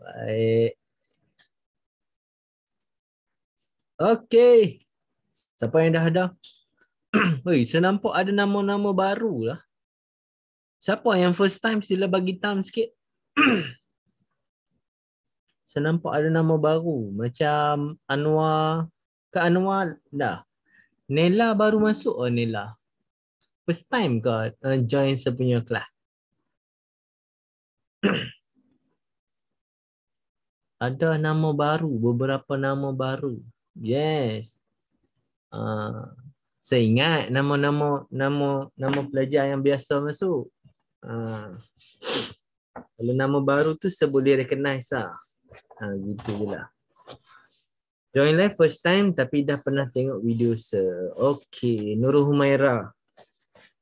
Baik. Okey. Siapa yang dah ada? Hei, saya nampak ada nama-nama baru lah. Siapa yang first time sila bagi time sikit? saya nampak ada nama baru. Macam Anwar. Kak Anwar dah. Nella baru masuk ke oh Nela? First time ke uh, join sepunya kelas? ada nama baru, beberapa nama baru. Yes. Uh, saya ingat nama-nama nama nama pelajar yang biasa masuk. Uh, kalau nama baru tu saya boleh recognize lah. Ha, gitu je lah. Join live first time tapi dah pernah tengok video saya. Okay, Nurul Humaira.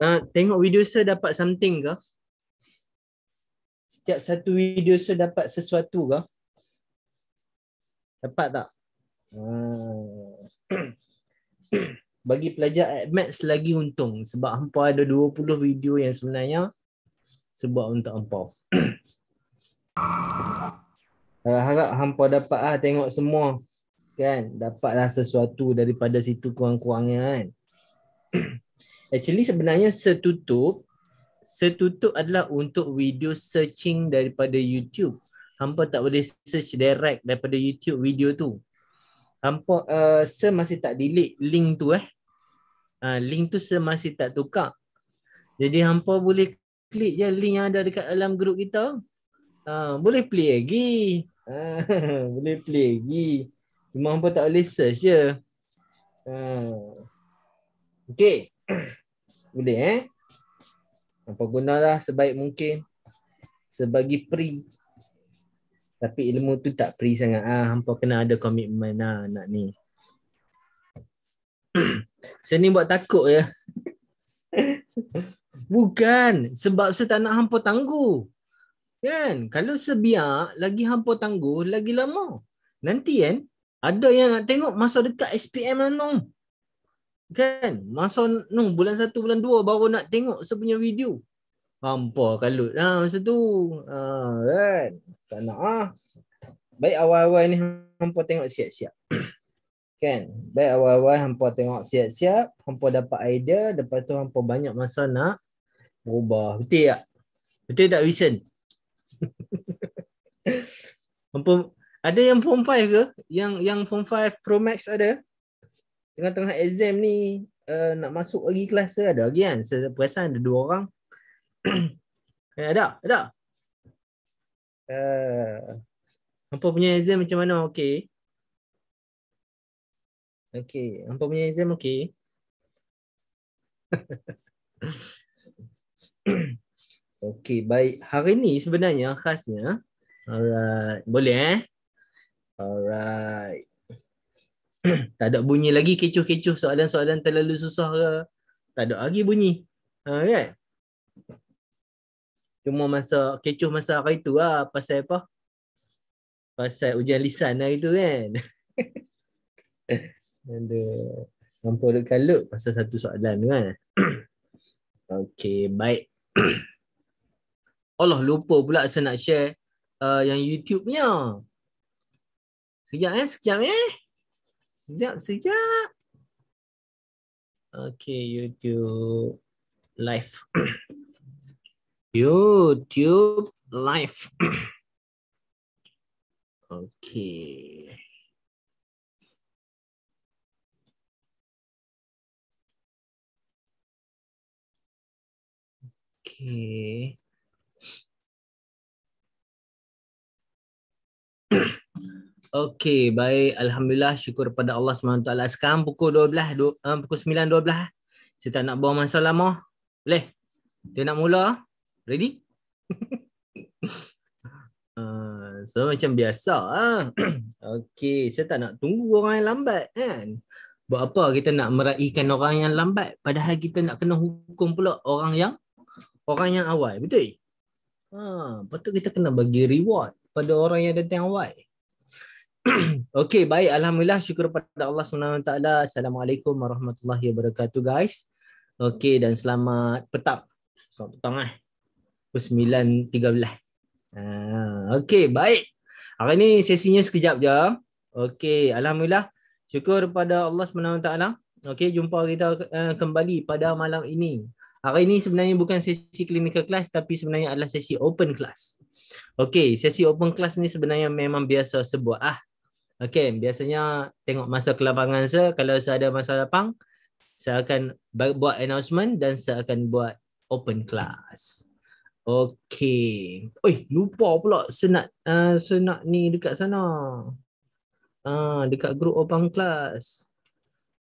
Uh, tengok video saya dapat something ke? Setiap satu video saya dapat sesuatu ke? Dapat tak? Hmm. Bagi pelajar at lagi untung sebab hampa ada 20 video yang sebenarnya sebab untuk hampa. Harap-harap hampa dapat lah tengok semua kan dapatlah sesuatu daripada situ kurang-kurangnya kan actually sebenarnya setutup setutup adalah untuk video searching daripada YouTube hampa tak boleh search direct daripada YouTube video tu. Hampa uh, sir masih tak delete link tu eh. Uh, link tu sir masih tak tukar. Jadi hampa boleh klik je link yang ada dekat dalam grup kita. Uh, boleh play lagi. Uh, boleh play lagi. Cuma hampa tak boleh search je. Uh, okay. boleh eh. Hampa gunalah sebaik mungkin. Sebagai pre tapi ilmu tu tak free sangat ah hampa kena ada komitmen lah nak ni saya ni buat takut ya bukan sebab saya tak nak hampa tangguh kan kalau sebiak lagi hampa tangguh lagi lama nanti kan ada yang nak tengok masa dekat SPM lah Nung. Kan? Masa Nung bulan 1, bulan 2 baru nak tengok sepunya video. Hampa kalut lah ha, masa tu. Ha, kan? Tak nak ah. Ha. Baik awal-awal ni hampa tengok siap-siap. kan? Baik awal-awal hampa tengok siap-siap. Hampa dapat idea. Lepas tu hampa banyak masa nak berubah. Betul tak? Betul tak Wilson? hampa, ada yang form 5 ke? Yang yang form 5 Pro Max ada? Tengah-tengah exam ni uh, nak masuk lagi kelas ada lagi kan? Saya perasan ada dua orang ada, ada. Uh. Apa punya exam macam mana? Okey. Okey, apa punya exam okey? okey, baik. Hari ni sebenarnya khasnya. Alright, boleh eh? Alright. tak ada bunyi lagi kecoh-kecoh soalan-soalan terlalu susah ke? Tak ada lagi bunyi. Alright. Cuma masa kecoh masa hari tu lah pasal apa? Pasal ujian lisan hari tu kan. Ada campur dekat kalut pasal satu soalan tu kan. Okey, baik. Allah lupa pula saya nak share uh, yang YouTube punya. Sekejap eh, sekejap eh. Sekejap, sekejap. Okay YouTube live. YouTube live. okay. Okay. okay, baik. Alhamdulillah, syukur pada Allah SWT. Sekarang pukul 12, du, uh, pukul 9.12. Eh, saya tak nak buang masa lama. Boleh? Dia nak mula? Ready? uh, so macam biasa ah. Okey, saya tak nak tunggu orang yang lambat kan. Buat apa kita nak meraihkan orang yang lambat padahal kita nak kena hukum pula orang yang orang yang awal, betul? Ha, patut kita kena bagi reward pada orang yang datang awal. Okey, baik. Alhamdulillah. Syukur pada Allah SWT. Assalamualaikum warahmatullahi wabarakatuh, guys. Okey, dan selamat petang. Selamat petang, eh pukul 9.13 uh, Okay baik Hari ni sesinya sekejap je Okay Alhamdulillah Syukur pada Allah SWT Okay jumpa kita uh, kembali pada malam ini Hari ini sebenarnya bukan sesi clinical class tapi sebenarnya adalah sesi open class. Okey, sesi open class ni sebenarnya memang biasa sebuah ah. Okey, biasanya tengok masa kelapangan saya kalau saya ada masa lapang, saya akan buat announcement dan saya akan buat open class. Okay. Oi, lupa pula senat uh, senat ni dekat sana. Ah, uh, dekat group open class.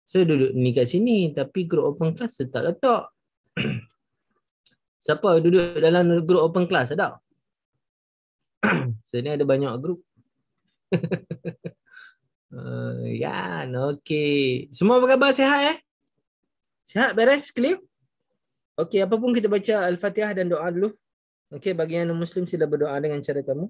Saya duduk ni kat sini tapi group open class saya tak letak. Siapa duduk dalam group open class ada? Sini ada banyak group. uh, ah, ya, yeah, okay. Semua apa khabar sihat eh? Sihat beres klip? Okay, apa pun kita baca Al-Fatihah dan doa dulu. Okey, bagi yang Muslim sila berdoa dengan cara kamu.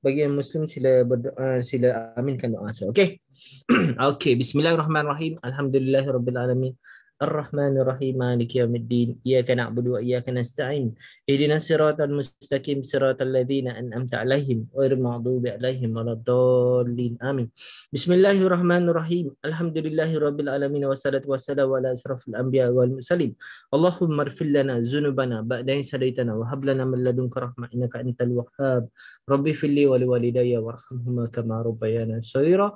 Bagi yang Muslim sila berdoa, sila aminkan doa saya. Okey. Okey, bismillahirrahmanirrahim. Alhamdulillahirabbil alamin. الرحمن الرحيم مالك يوم الدين إياك نعبد وإياك نستعين اهدنا الصراط المستقيم صراط الذين أنعمت عليهم غير المغضوب عليهم ولا الضالين آمين بسم الله الرحمن الرحيم الحمد لله رب العالمين والصلاة والسلام على أشرف الأنبياء والمرسلين اللهم اغفر لنا ذنوبنا بعد إن سليتنا وهب لنا من لدنك رحمة إنك أنت الوهاب ربي اغفر لي ولوالدي وارحمهما كما ربيانا صغيرا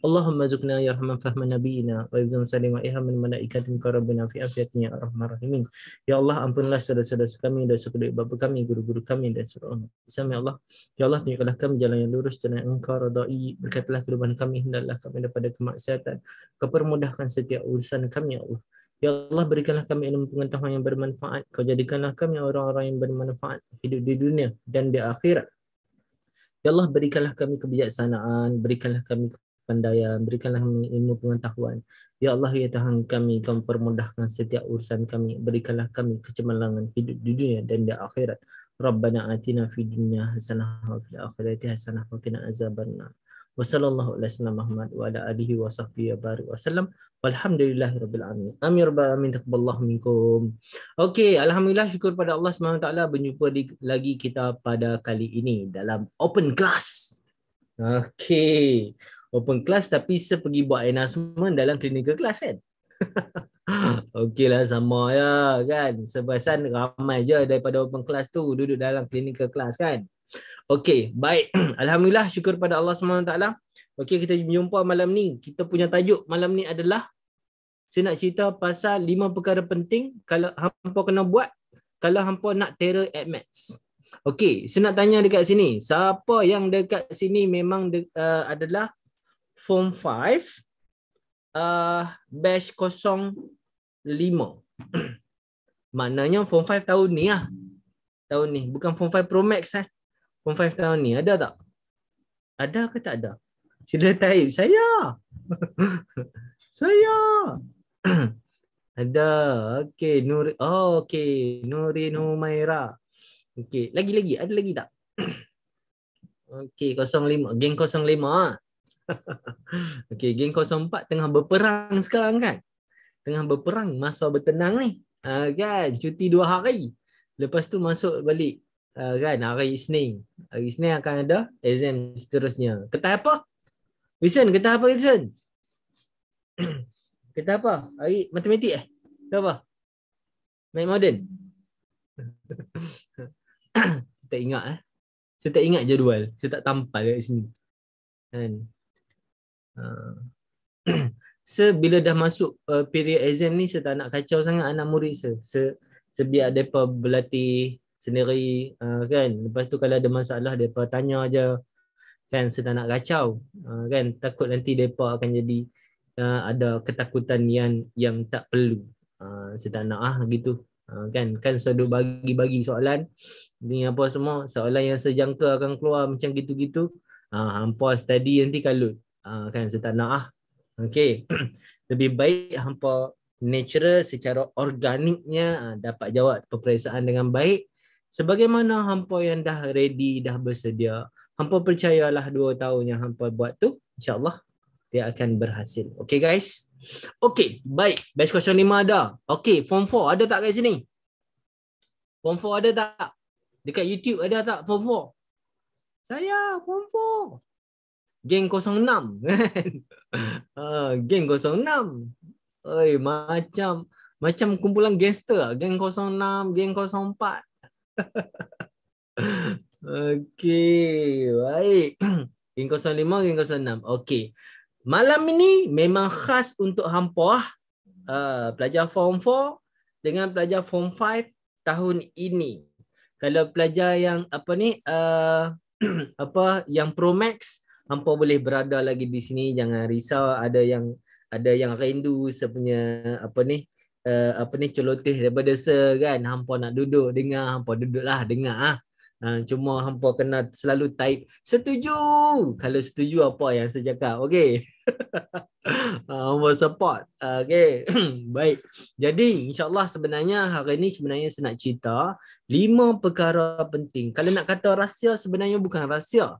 Allahumma zukna ya rahman fahman nabiyina wa ibn salim wa ihaman malaikatin karabina fi afiatnya ya rahman rahimin. Ya Allah ampunlah saudara-saudara kami dan saudara bapa kami, guru-guru kami dan saudara umat. Bismillah ya Allah. Ya Allah tunjukkanlah kami jalan yang lurus, jalan yang engkau radai. berkatlah kehidupan kami, hendaklah kami daripada kemaksiatan. Kepermudahkan setiap urusan kami ya Allah. Ya Allah berikanlah kami ilmu pengetahuan yang bermanfaat. Kau jadikanlah kami orang-orang yang bermanfaat hidup di dunia dan di akhirat. Ya Allah berikanlah kami kebijaksanaan, berikanlah kami kepandaian, berikanlah kami ilmu pengetahuan. Ya Allah, ya Tuhan kami, kau permudahkan setiap urusan kami, berikanlah kami kecemerlangan hidup di dunia dan di akhirat. Rabbana atina fi dunya hasanah wa fil akhirati hasanah wa qina azabannar. Wa sallallahu alaihi wasallam Muhammad wa ala alihi wa sahbihi wa barik wa sallam. Walhamdulillah rabbil alamin. Amin ya rabbil alamin taqabbalallahu minkum. Okay. alhamdulillah syukur pada Allah Subhanahu wa taala berjumpa lagi kita pada kali ini dalam open class. Okay open class tapi saya pergi buat announcement dalam clinical class kan. Okey lah sama ya kan sebabkan ramai je daripada open class tu Duduk dalam clinical class kan Okey baik Alhamdulillah syukur pada Allah SWT Okey kita jumpa malam ni Kita punya tajuk malam ni adalah Saya nak cerita pasal lima perkara penting Kalau hampa kena buat Kalau hampa nak terror at max Okey saya nak tanya dekat sini Siapa yang dekat sini memang de- uh, adalah form 5 uh, batch 05 maknanya form 5 tahun ni lah tahun ni bukan form 5 pro max eh form 5 tahun ni ada tak ada ke tak ada sila type saya saya ada okey nur oh okey nurin humaira okey lagi lagi ada lagi tak okey 05 geng 05 Okey, geng 04 tengah berperang sekarang kan? Tengah berperang masa bertenang ni. uh, kan, cuti dua hari. Lepas tu masuk balik uh, kan hari Isnin. Hari Isnin akan ada exam seterusnya. Ketai apa? Wilson, ketai apa Wilson? ketai apa? Hari matematik eh? Ketai apa? Main modern. tak ingat eh. Saya tak ingat jadual. Saya tak tampal kat sini. Kan. Ah. Sir, bila dah masuk uh, period exam ni, saya tak nak kacau sangat anak murid sir. Sir, sir biar mereka berlatih sendiri, uh, kan. Lepas tu kalau ada masalah, mereka tanya aja kan saya tak nak kacau uh, kan takut nanti depa akan jadi uh, ada ketakutan yang yang tak perlu uh, saya tak nak ah gitu uh, kan kan saya duk bagi-bagi soalan ni apa semua soalan yang saya akan keluar macam gitu-gitu ah uh, study nanti kalut Ah, kan setanah ah. Okey. Lebih baik hampa natural secara organiknya ah, dapat jawab peperiksaan dengan baik sebagaimana hampa yang dah ready dah bersedia hampa percayalah dua tahun yang hampa buat tu insyaallah dia akan berhasil okey guys okey baik best question lima ada okey form 4 ada tak kat sini form 4 ada tak dekat youtube ada tak form 4 saya form 4 geng 06 kan. Ah geng 06. Oi macam macam kumpulan gangster ah geng 06, geng 04. Okey, baik. Geng 05, geng 06. Okey. Malam ini memang khas untuk hampa uh, pelajar form 4 dengan pelajar form 5 tahun ini. Kalau pelajar yang apa ni uh, apa yang promax hampa boleh berada lagi di sini jangan risau ada yang ada yang rindu sepunya apa ni uh, apa ni celoteh daripada se kan hampa nak duduk dengar hampa duduklah dengar ah uh, cuma hampa kena selalu type setuju kalau setuju apa yang saya cakap okey ah, hampa support uh, okey baik jadi insyaallah sebenarnya hari ini sebenarnya saya nak cerita lima perkara penting kalau nak kata rahsia sebenarnya bukan rahsia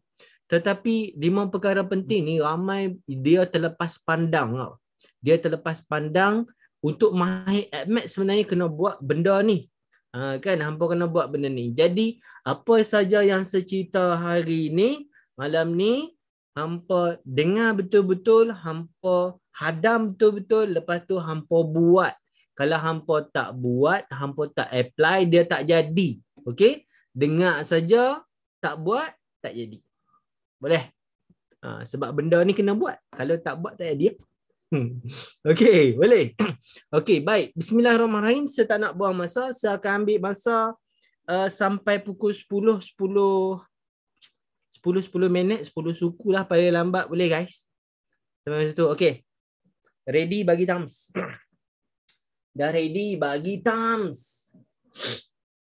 tetapi lima perkara penting ni ramai dia terlepas pandang Dia terlepas pandang untuk mahir admit sebenarnya kena buat benda ni. Ha, kan hampa kena buat benda ni. Jadi apa saja yang secerita hari ni malam ni hampa dengar betul-betul hampa hadam betul-betul lepas tu hampa buat. Kalau hampa tak buat, hampa tak apply dia tak jadi. Okay, Dengar saja tak buat tak jadi. Boleh. Uh, sebab benda ni kena buat. Kalau tak buat tak jadi. Hmm. Okey, boleh. Okey, baik. Bismillahirrahmanirrahim. Saya tak nak buang masa. Saya akan ambil masa uh, sampai pukul 10 10 10 10 minit, 10 suku lah paling lambat boleh guys. Sampai masa tu. Okey. Ready bagi thumbs. Dah ready bagi thumbs.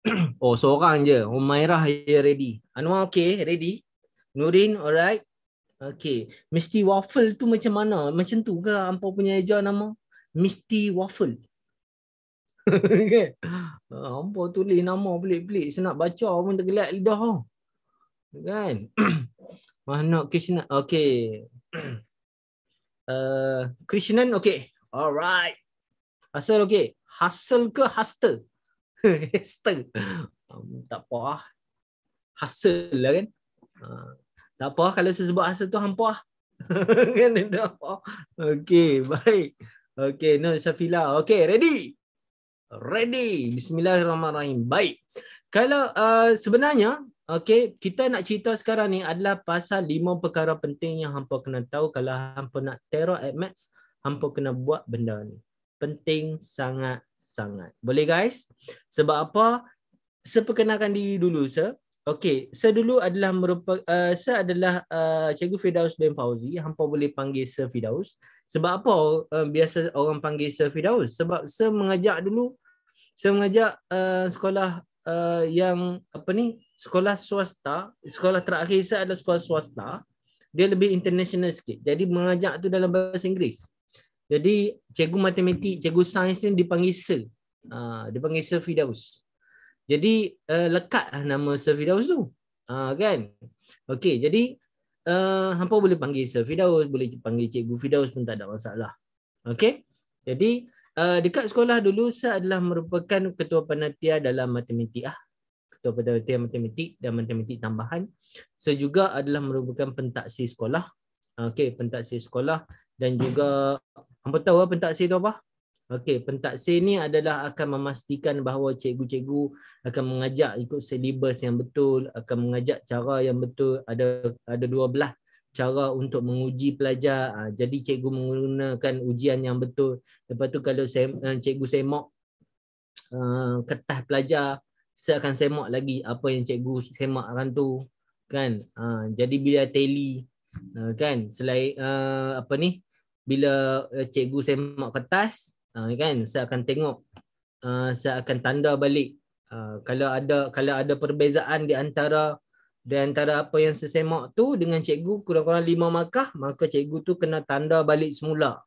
oh, seorang je. Umairah oh, je ya, ready. Anwar okey, ready. Nurin, alright. Okay. Misty Waffle tu macam mana? Macam tu ke hampa punya eja nama? Misty Waffle. okay. Hampa ah, tulis nama pelik-pelik. Senak baca pun tergelak lidah. Kan? mana Krishna? Okay. uh, Krishnan, okay. Alright. Hustle, okay. Hustle ke hustle? hustle. um, hmm, tak apa lah. Hustle lah kan. Ah. Tak apa lah, kalau saya sebut asal tu hampa. Lah. kan Tak apa? Okay, baik. Okay, no. Safila. Okay, ready. Ready. Bismillahirrahmanirrahim. Baik. Kalau uh, sebenarnya okay, kita nak cerita sekarang ni adalah pasal lima perkara penting yang hampa kena tahu kalau hampa nak terror at max, hampa kena buat benda ni. Penting sangat-sangat. Boleh guys? Sebab apa? Seperkenalkan diri dulu, sir. Okey, saya dulu adalah merupakan uh, eh, saya adalah uh, Cikgu Fidaus bin Fauzi, hangpa boleh panggil Sir Fidaus. Sebab apa uh, biasa orang panggil Sir Fidaus? Sebab saya mengajar dulu saya mengajar uh, sekolah uh, yang apa ni? Sekolah swasta, sekolah terakhir saya adalah sekolah swasta. Dia lebih international sikit. Jadi mengajak tu dalam bahasa Inggeris. Jadi cikgu matematik, cikgu sains ni dipanggil Sir. Uh, dipanggil Sir Fidaus. Jadi uh, eh, lekatlah nama Sir tu. Ha uh, kan? Okey, jadi uh, hampa boleh panggil Sir boleh panggil Cikgu Fidaus pun tak ada masalah. Okey? Jadi uh, dekat sekolah dulu saya adalah merupakan ketua panitia dalam matematik ah. Ketua panitia matematik dan matematik tambahan. Sir juga adalah merupakan pentaksi sekolah. Okey, pentaksi sekolah dan juga hampa tahu apa lah pentaksi tu apa? Okey, pentaksir ni adalah akan memastikan bahawa cikgu-cikgu akan mengajak ikut syllabus yang betul, akan mengajak cara yang betul. Ada ada dua belah cara untuk menguji pelajar. Ah, jadi cikgu menggunakan ujian yang betul. Lepas tu kalau eh, cikgu semak ah, kertas pelajar, saya akan semak lagi apa yang cikgu semakkan tu. Kan? Ah, jadi bila teli, kan? Selain apa ni? Bila eh, cikgu semak kertas, uh, kan saya akan tengok uh, saya akan tanda balik uh, kalau ada kalau ada perbezaan di antara di antara apa yang saya semak tu dengan cikgu kurang-kurang 5 markah maka cikgu tu kena tanda balik semula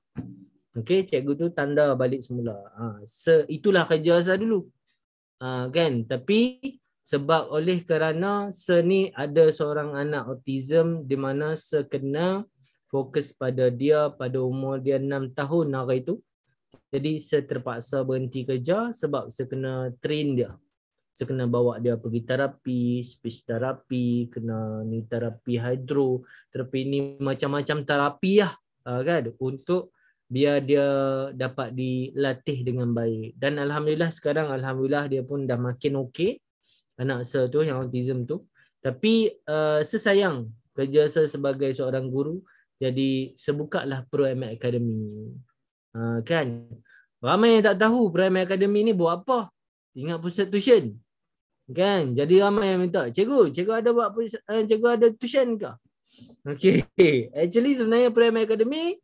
okey cikgu tu tanda balik semula uh, se itulah kerja saya dulu uh, kan tapi sebab oleh kerana seni ada seorang anak autism di mana sekena fokus pada dia pada umur dia 6 tahun hari itu jadi saya terpaksa berhenti kerja sebab saya kena train dia. Saya kena bawa dia pergi terapi, speech terapi, kena ni terapi hidro, terapi ni macam-macam terapi lah ha, kan untuk biar dia dapat dilatih dengan baik. Dan alhamdulillah sekarang alhamdulillah dia pun dah makin okey anak saya tu yang autism tu. Tapi uh, eh, sesayang kerja saya sebagai seorang guru jadi sebukalah Pro ML Academy. Ha, kan? Ramai yang tak tahu Prime Academy ni buat apa. Ingat pusat tuition. Kan? Jadi ramai yang minta, cikgu, cikgu ada buat pusat, uh, eh, cikgu ada tuition ke? Okey, Actually sebenarnya Prime Academy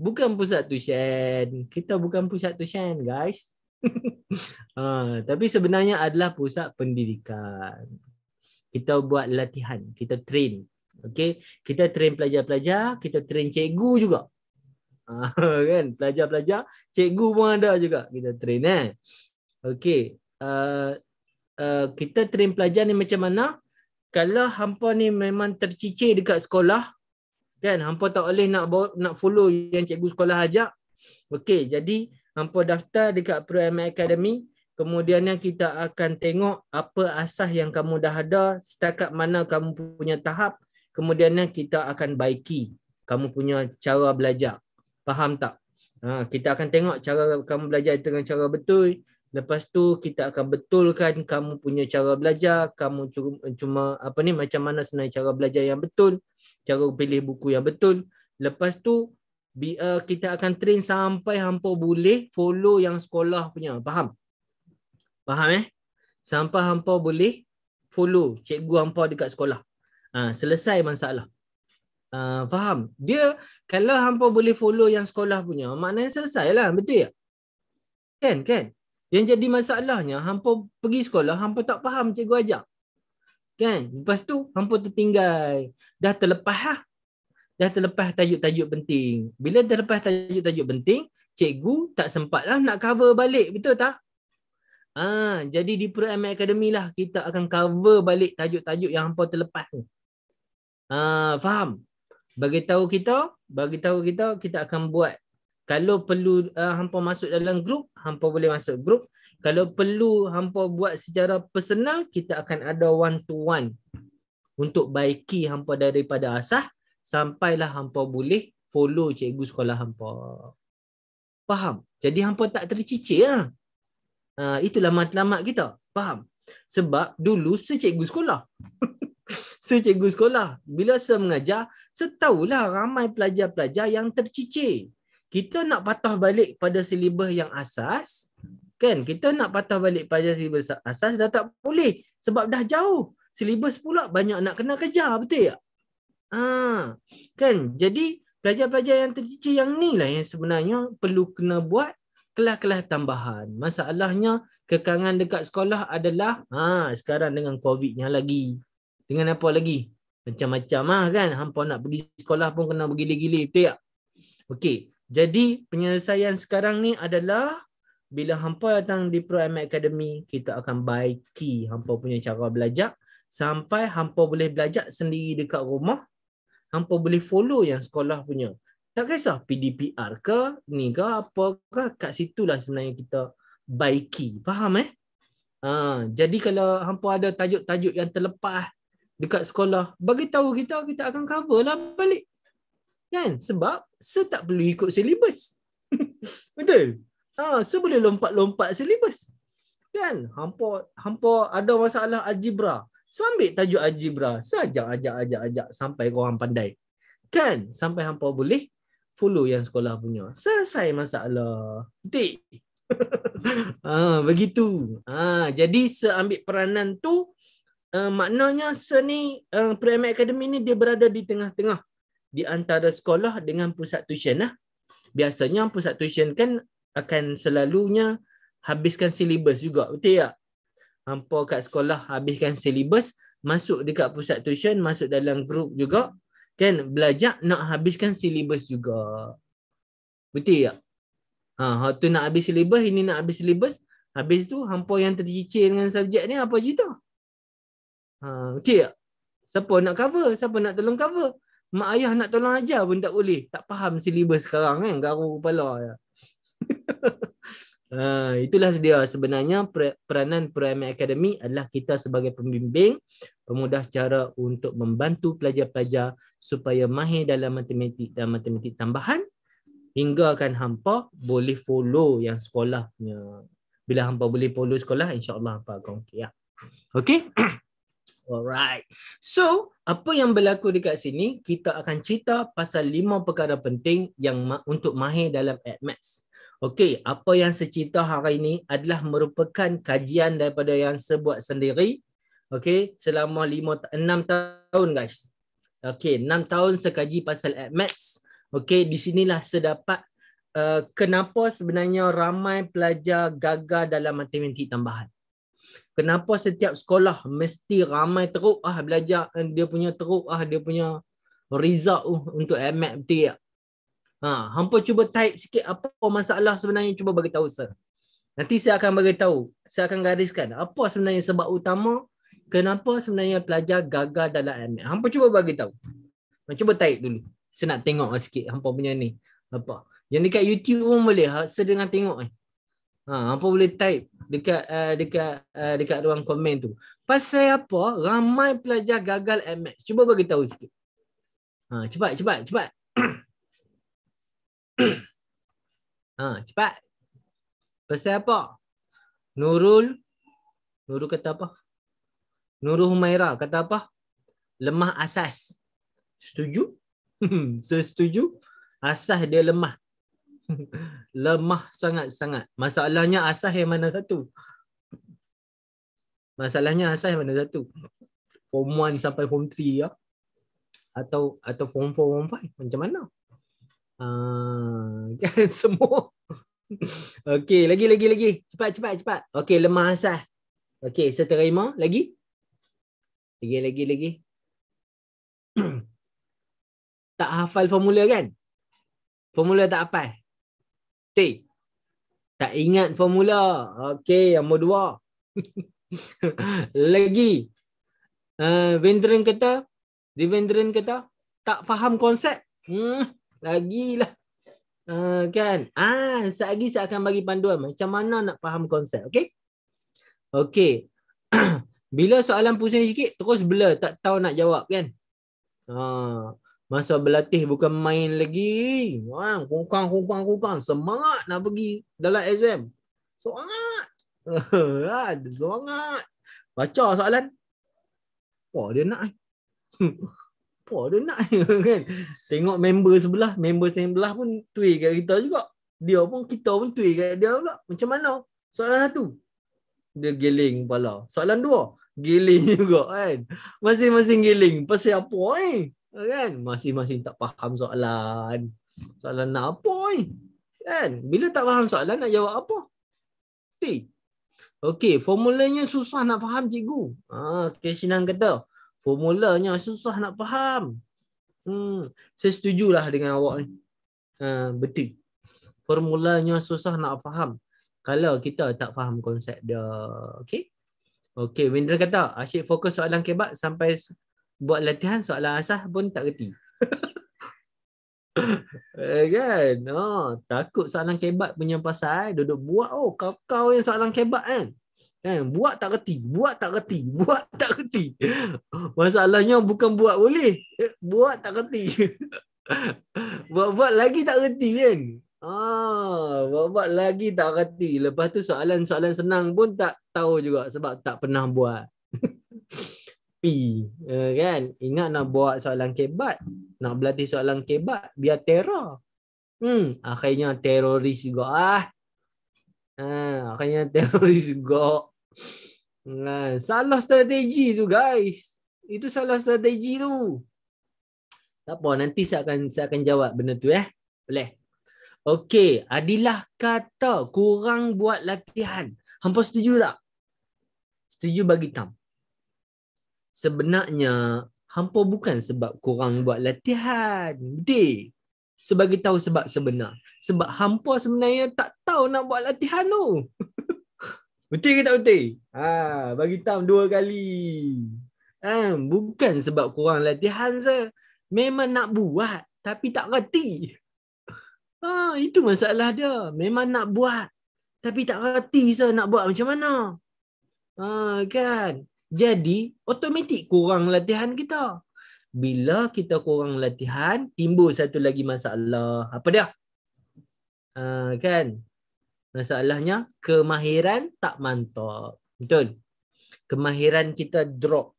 bukan pusat tuition. Kita bukan pusat tuition, guys. ha, tapi sebenarnya adalah pusat pendidikan. Kita buat latihan, kita train. okey? Kita train pelajar-pelajar, kita train cikgu juga. Ah, kan pelajar-pelajar cikgu pun ada juga kita train eh okey uh, uh, kita train pelajar ni macam mana kalau hampa ni memang tercicir dekat sekolah kan hampa tak boleh nak nak follow yang cikgu sekolah ajak okey jadi hampa daftar dekat Pro Academy Kemudiannya kita akan tengok apa asas yang kamu dah ada, setakat mana kamu punya tahap. Kemudiannya kita akan baiki kamu punya cara belajar faham tak? Ha, kita akan tengok cara kamu belajar dengan cara betul. Lepas tu kita akan betulkan kamu punya cara belajar. Kamu cuma, cuma apa ni macam mana sebenarnya cara belajar yang betul. Cara pilih buku yang betul. Lepas tu eh, kita akan train sampai hampa boleh follow yang sekolah punya. Faham? Faham eh? Sampai hampa boleh follow cikgu hampa dekat sekolah. Ha, selesai masalah. Uh, faham? Dia kalau hampa boleh follow yang sekolah punya, maknanya selesai lah. Betul tak? Kan? kan? Yang jadi masalahnya, hampa pergi sekolah, hampa tak faham cikgu ajak. Kan? Lepas tu, hampa tertinggal. Dah terlepas lah. Dah terlepas tajuk-tajuk penting. Bila terlepas tajuk-tajuk penting, cikgu tak sempat lah nak cover balik. Betul tak? Ah, uh, jadi di Pro M Academy lah, kita akan cover balik tajuk-tajuk yang hampa terlepas ni. Ah, uh, faham? bagi tahu kita, bagi tahu kita kita akan buat. Kalau perlu uh, hampa masuk dalam grup, hampa boleh masuk grup. Kalau perlu hampa buat secara personal, kita akan ada one to one untuk baiki hampa daripada asah sampailah hampa boleh follow cikgu sekolah hampa. Faham? Jadi hampa tak tercicir lah. Ha? Uh, itulah matlamat kita. Faham? Sebab dulu secikgu sekolah. Saya so, cikgu sekolah. Bila saya mengajar, setahulah ramai pelajar-pelajar yang tercicir. Kita nak patah balik pada silibus yang asas. kan? Kita nak patah balik pada silibus asas dah tak boleh. Sebab dah jauh. Silibus pula banyak nak kena kejar. Betul tak? Ha, kan? Jadi, pelajar-pelajar yang tercicir yang ni lah yang sebenarnya perlu kena buat kelas-kelas tambahan. Masalahnya, kekangan dekat sekolah adalah ha, sekarang dengan COVID-nya lagi. Dengan apa lagi? Macam-macam lah kan. Hampa nak pergi sekolah pun kena bergila-gila. Tidak. Okey. Jadi penyelesaian sekarang ni adalah bila hampa datang di Pro M Academy, kita akan baiki hampa punya cara belajar sampai hampa boleh belajar sendiri dekat rumah. Hampa boleh follow yang sekolah punya. Tak kisah PDPR ke, ni ke, apakah kat situlah sebenarnya kita baiki. Faham eh? Ha, jadi kalau hampa ada tajuk-tajuk yang terlepas, dekat sekolah bagi tahu kita kita akan cover lah balik kan sebab se tak perlu ikut silibus betul ha se boleh lompat-lompat silibus kan hampa hampa ada masalah algebra so ambil tajuk algebra saja ajak ajak ajak sampai kau orang pandai kan sampai hampa boleh follow yang sekolah punya selesai masalah betul ha begitu ha jadi se ambil peranan tu uh, maknanya seni uh, eh, Prime Academy ni dia berada di tengah-tengah di antara sekolah dengan pusat tuition lah. Biasanya pusat tuition kan akan selalunya habiskan silibus juga. Betul tak? Hampa kat sekolah habiskan silibus, masuk dekat pusat tuition, masuk dalam grup juga. Kan belajar nak habiskan silibus juga. Betul tak? Ha, hak tu nak habis silibus, ini nak habis silibus. Habis tu hampa yang tercicir dengan subjek ni apa cerita? Uh, ha, cik, siapa nak cover? Siapa nak tolong cover? Mak ayah nak tolong ajar pun tak boleh. Tak faham silibus sekarang kan. Garu kepala. Ya. uh, itulah dia sebenarnya peranan Primary Academy adalah kita sebagai pembimbing pemudah cara untuk membantu pelajar-pelajar supaya mahir dalam matematik dan matematik tambahan hingga akan hampa boleh follow yang sekolahnya bila hampa boleh follow sekolah insyaallah hampa akan okey ya. okey Alright. So, apa yang berlaku dekat sini, kita akan cerita pasal lima perkara penting yang ma- untuk mahir dalam AdMaths. Okey, apa yang saya cerita hari ini adalah merupakan kajian daripada yang saya buat sendiri. Okey, selama lima, enam tahun guys. Okey, enam tahun saya kaji pasal AdMaths. Okey, di sinilah saya dapat uh, eh, kenapa sebenarnya ramai pelajar gagal dalam matematik tambahan kenapa setiap sekolah mesti ramai teruk ah belajar eh, dia punya teruk ah dia punya result uh, untuk AMAT betul tak? Ya. Ha, hampa cuba type sikit apa masalah sebenarnya cuba bagi tahu sir. Nanti saya akan bagi tahu, saya akan gariskan apa sebenarnya sebab utama kenapa sebenarnya pelajar gagal dalam AMAT. Hampa cuba bagi tahu. cuba type dulu. Saya nak tengok ah, sikit hampa punya ni apa. Yang dekat YouTube pun boleh ha, sedengar tengok ni. Eh. Ha, hampa boleh type dekat uh, dekat uh, dekat ruang komen tu. Pasal apa ramai pelajar gagal MX Cuba bagi tahu sikit. Ha, cepat, cepat, cepat. ha, cepat. Pasal apa? Nurul Nurul kata apa? Nurul Humaira kata apa? Lemah asas. Setuju? Setuju? Asas dia lemah. lemah sangat-sangat. Masalahnya asah yang mana satu? Masalahnya asah yang mana satu? Form 1 sampai form 3 ya? Atau atau form 4, form 5? Macam mana? Ah, uh, semua. okay lagi lagi lagi. Cepat cepat cepat. okay lemah asah okay saya terima. Lagi? Lagi lagi lagi. tak hafal formula kan? Formula tak apa? T. Tak ingat formula. Okey, yang nombor Lagi. Uh, eh, Vendran kata. Di Vendran kata. Tak faham konsep. Hmm, lagilah. Uh, kan. Ah, Sekejap saya akan bagi panduan. Macam mana nak faham konsep. Okey. Okey. Bila soalan pusing sikit. Terus blur. Tak tahu nak jawab kan. Haa. Uh. Masa berlatih bukan main lagi. Ha, kongkang, kongkang, kongkang. Semangat nak pergi dalam exam. Semangat. Ha, semangat. Baca soalan. Apa dia nak? Eh. Apa dia nak? Eh, kan? Tengok member sebelah. Member sebelah pun tweet kat kita juga. Dia pun, kita pun tweet kat dia pula. Macam mana? Soalan satu. Dia giling kepala. Soalan dua. Giling juga kan. Masing-masing giling. Pasal apa ni? Eh? Ya kan masih-masih tak faham soalan soalan nak apa ni kan bila tak faham soalan nak jawab apa T Okey, formulanya susah nak faham cikgu. Ah, ha, Kesinan kata, formulanya susah nak faham. Hmm, saya setuju lah dengan awak ni. Ha, betul. Formulanya susah nak faham. Kalau kita tak faham konsep dia. okay? Okay, Windra kata, asyik fokus soalan kebat sampai buat latihan soalan asah pun tak reti. Eh, kan? Oh, takut soalan kebat punya pasal eh? duduk buat oh kau kau yang soalan kebat kan. Kan? Buat tak reti, buat tak reti, buat tak reti. Masalahnya bukan buat boleh, eh, buat tak reti. buat-buat lagi tak reti kan. Ah, buat-buat lagi tak reti. Lepas tu soalan-soalan senang pun tak tahu juga sebab tak pernah buat. P uh, kan ingat nak buat soalan kebat nak berlatih soalan kebat biar teror hmm akhirnya teroris juga ah ha uh, akhirnya teroris juga nah ha, uh, salah strategi tu guys itu salah strategi tu tak apa nanti saya akan saya akan jawab benda tu eh boleh Okey, Adilah kata kurang buat latihan. Hampa setuju tak? Setuju bagi tam sebenarnya hampa bukan sebab kurang buat latihan. Dih. Sebagai tahu sebab sebenar. Sebab hampa sebenarnya tak tahu nak buat latihan tu. betul ke tak betul? Ha, bagi tam dua kali. Ha, bukan sebab kurang latihan se, Memang nak buat tapi tak reti. Ha, itu masalah dia. Memang nak buat tapi tak reti saya nak buat macam mana. Ha, kan? Jadi, otomatik kurang latihan kita. Bila kita kurang latihan, timbul satu lagi masalah. Apa dia? Uh, kan? Masalahnya, kemahiran tak mantap. Betul? Kemahiran kita drop.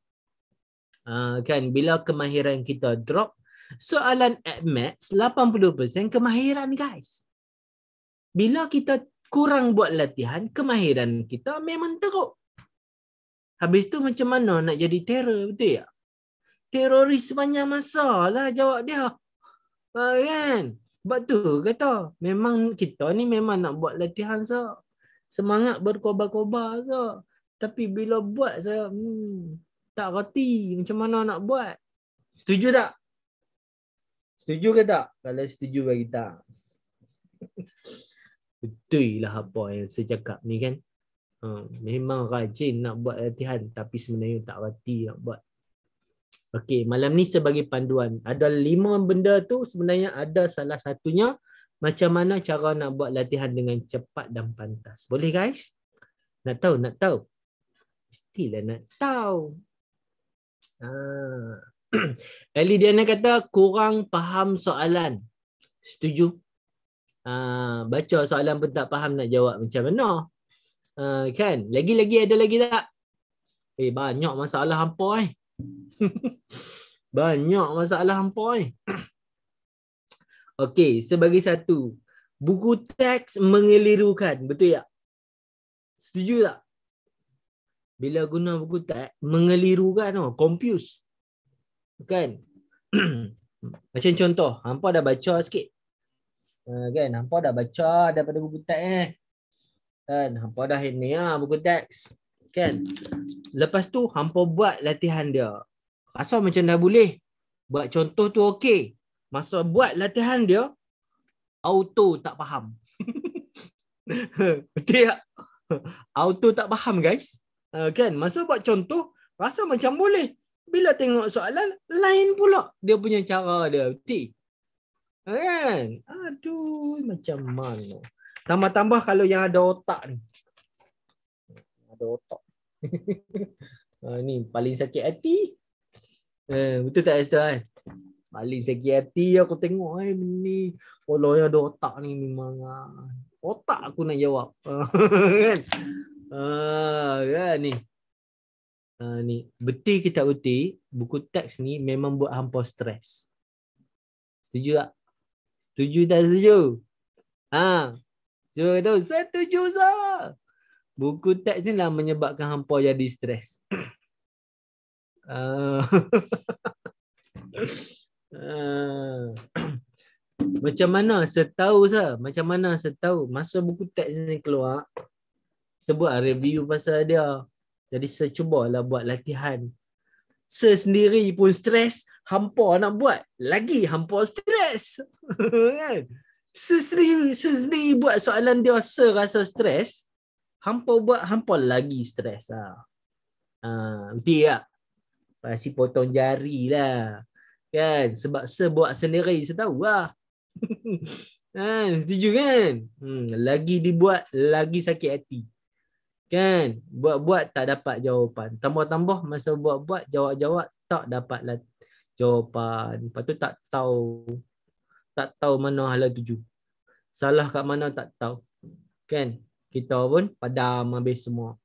Uh, kan? Bila kemahiran kita drop, soalan at max 80% kemahiran guys. Bila kita kurang buat latihan, kemahiran kita memang teruk. Habis tu macam mana nak jadi teror betul tak? Teroris banyak masalah jawab dia. Ha, kan? Sebab tu kata memang kita ni memang nak buat latihan so Semangat berkobar-kobar so Tapi bila buat saya hmm, tak reti macam mana nak buat. Setuju tak? Setuju ke tak? Kalau setuju bagi tak. Betul lah apa yang saya cakap ni kan. Ha, memang rajin nak buat latihan tapi sebenarnya tak rati nak buat. Okey, malam ni sebagai panduan, ada lima benda tu sebenarnya ada salah satunya macam mana cara nak buat latihan dengan cepat dan pantas. Boleh guys? Nak tahu, nak tahu. Mestilah nak tahu. Ah. Ha. Ellie Diana kata kurang faham soalan. Setuju? Ah, baca soalan pun tak faham nak jawab macam mana? Ah, kan? Lagi-lagi ada lagi tak? Eh banyak masalah hampa eh. banyak masalah hampa eh. Okey, sebagai satu. Buku teks mengelirukan, betul tak? Setuju tak? Bila guna buku teks mengelirukan oh, confuse. Kan? Macam contoh, hampa dah baca sikit. Uh, kan, hampa dah baca daripada buku teks eh. Kan? Hampa dah ini ha, buku teks. Kan? Lepas tu, hampa buat latihan dia. Rasa macam dah boleh. Buat contoh tu okey. Masa buat latihan dia, auto tak faham. Betul tak? Auto tak faham guys. Uh, kan? Masa buat contoh, rasa macam boleh. Bila tengok soalan, lain pula dia punya cara dia. Betul? Ha, kan? Aduh, macam mana. Tambah-tambah kalau yang ada otak ni. Ada otak. ha, ni paling sakit hati. Eh, betul tak Esther kan? Paling sakit hati aku tengok eh, ni. Kalau yang ada otak ni memang. Ah. Otak aku nak jawab. kan? Ha, kan ni. Ha, ni. Betul ke tak betul? Buku teks ni memang buat hampa stres. Setuju tak? Setuju tak setuju? Ha, Suruh kata, setuju sah. Buku teks ni lah menyebabkan hampa jadi stres. uh, macam mana setahu sah? Macam mana setahu? Masa buku teks ni keluar, sebuah review pasal dia. Jadi saya cubalah buat latihan. Saya sendiri pun stres. Hampa nak buat. Lagi hampa stres. kan? Sesri sesri buat soalan dia rasa rasa stres, hampa buat hampa lagi stres lah. Ha, betul lah. tak? Pasti potong jari lah. Kan? Sebab sebuat sendiri, saya tahu lah. ha, setuju kan? Hmm, lagi dibuat, lagi sakit hati. Kan? Buat-buat tak dapat jawapan. Tambah-tambah masa buat-buat, jawab-jawab tak dapat jawapan. Lepas tu tak tahu tak tahu mana halal tuju. Salah kat mana tak tahu. Kan? Kita pun padam habis semua.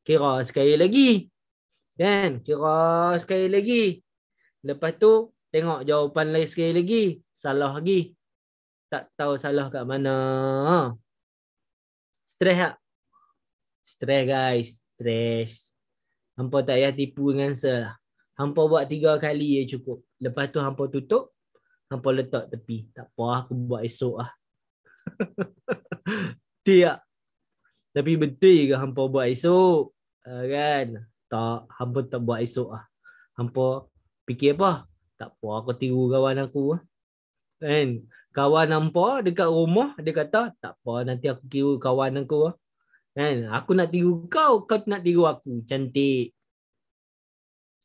Kira sekali lagi. Kan? Kira sekali lagi. Lepas tu tengok jawapan lain sekali lagi. Salah lagi. Tak tahu salah kat mana. Stress tak? stress guys. stress. Hampa tak payah tipu dengan sir lah. Hampa buat tiga kali je cukup. Lepas tu hampa tutup. Hampa letak tepi. Tak apa lah, aku buat esok lah. Tiap. Tapi betul ke hampa buat esok? Uh, kan? Tak. Hampa tak buat esok lah. Hampa fikir apa? Tak apa aku tiru kawan aku lah. Kan? Kawan hampa dekat rumah dia kata tak apa nanti aku kira kawan aku lah. Kan? Aku nak tiru kau, kau nak tiru aku. Cantik.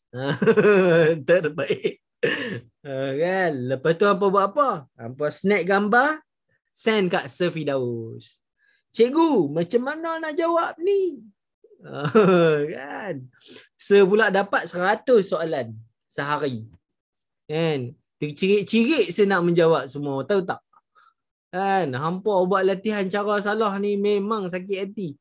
Ah, terbaik. Eh, kan? Lepas tu hampa buat apa? Hampa snap gambar, send kat Sir Fidaus. Cikgu, macam mana nak jawab ni? kan? Sir dapat 100 soalan sehari. Kan? Dia cirit-cirit saya nak menjawab semua. Tahu tak? Kan? Hampa buat latihan cara salah ni memang sakit hati.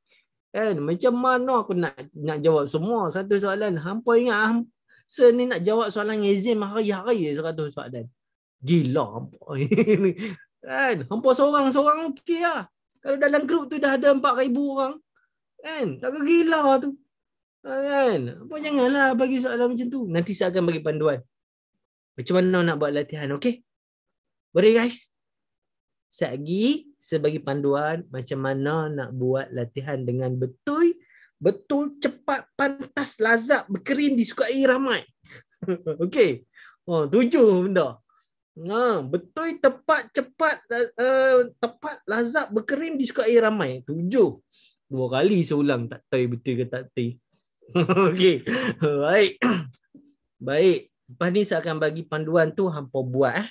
Kan? Macam mana aku nak nak jawab semua satu soalan. Hampa ingat hampa Sir ni nak jawab soalan Ezim hari-hari 100 soalan. Gila hampa. kan? Hampa seorang-seorang okey lah. Kalau dalam grup tu dah ada 4,000 orang. Kan? Tak ke gila tu. Ha, kan? Apa janganlah bagi soalan macam tu. Nanti saya akan bagi panduan. Macam mana nak buat latihan, okey? Boleh guys? Saya pergi, saya bagi panduan macam mana nak buat latihan dengan betul betul cepat pantas lazat berkerim disukai ramai. Okey. Oh, tujuh benda. Ha, betul tepat cepat uh, tepat lazat berkerim disukai ramai. Tujuh. Dua kali seulang tak tahu betul ke tak tahu. Okey. Baik. Baik. Lepas ni saya akan bagi panduan tu hampa buat eh.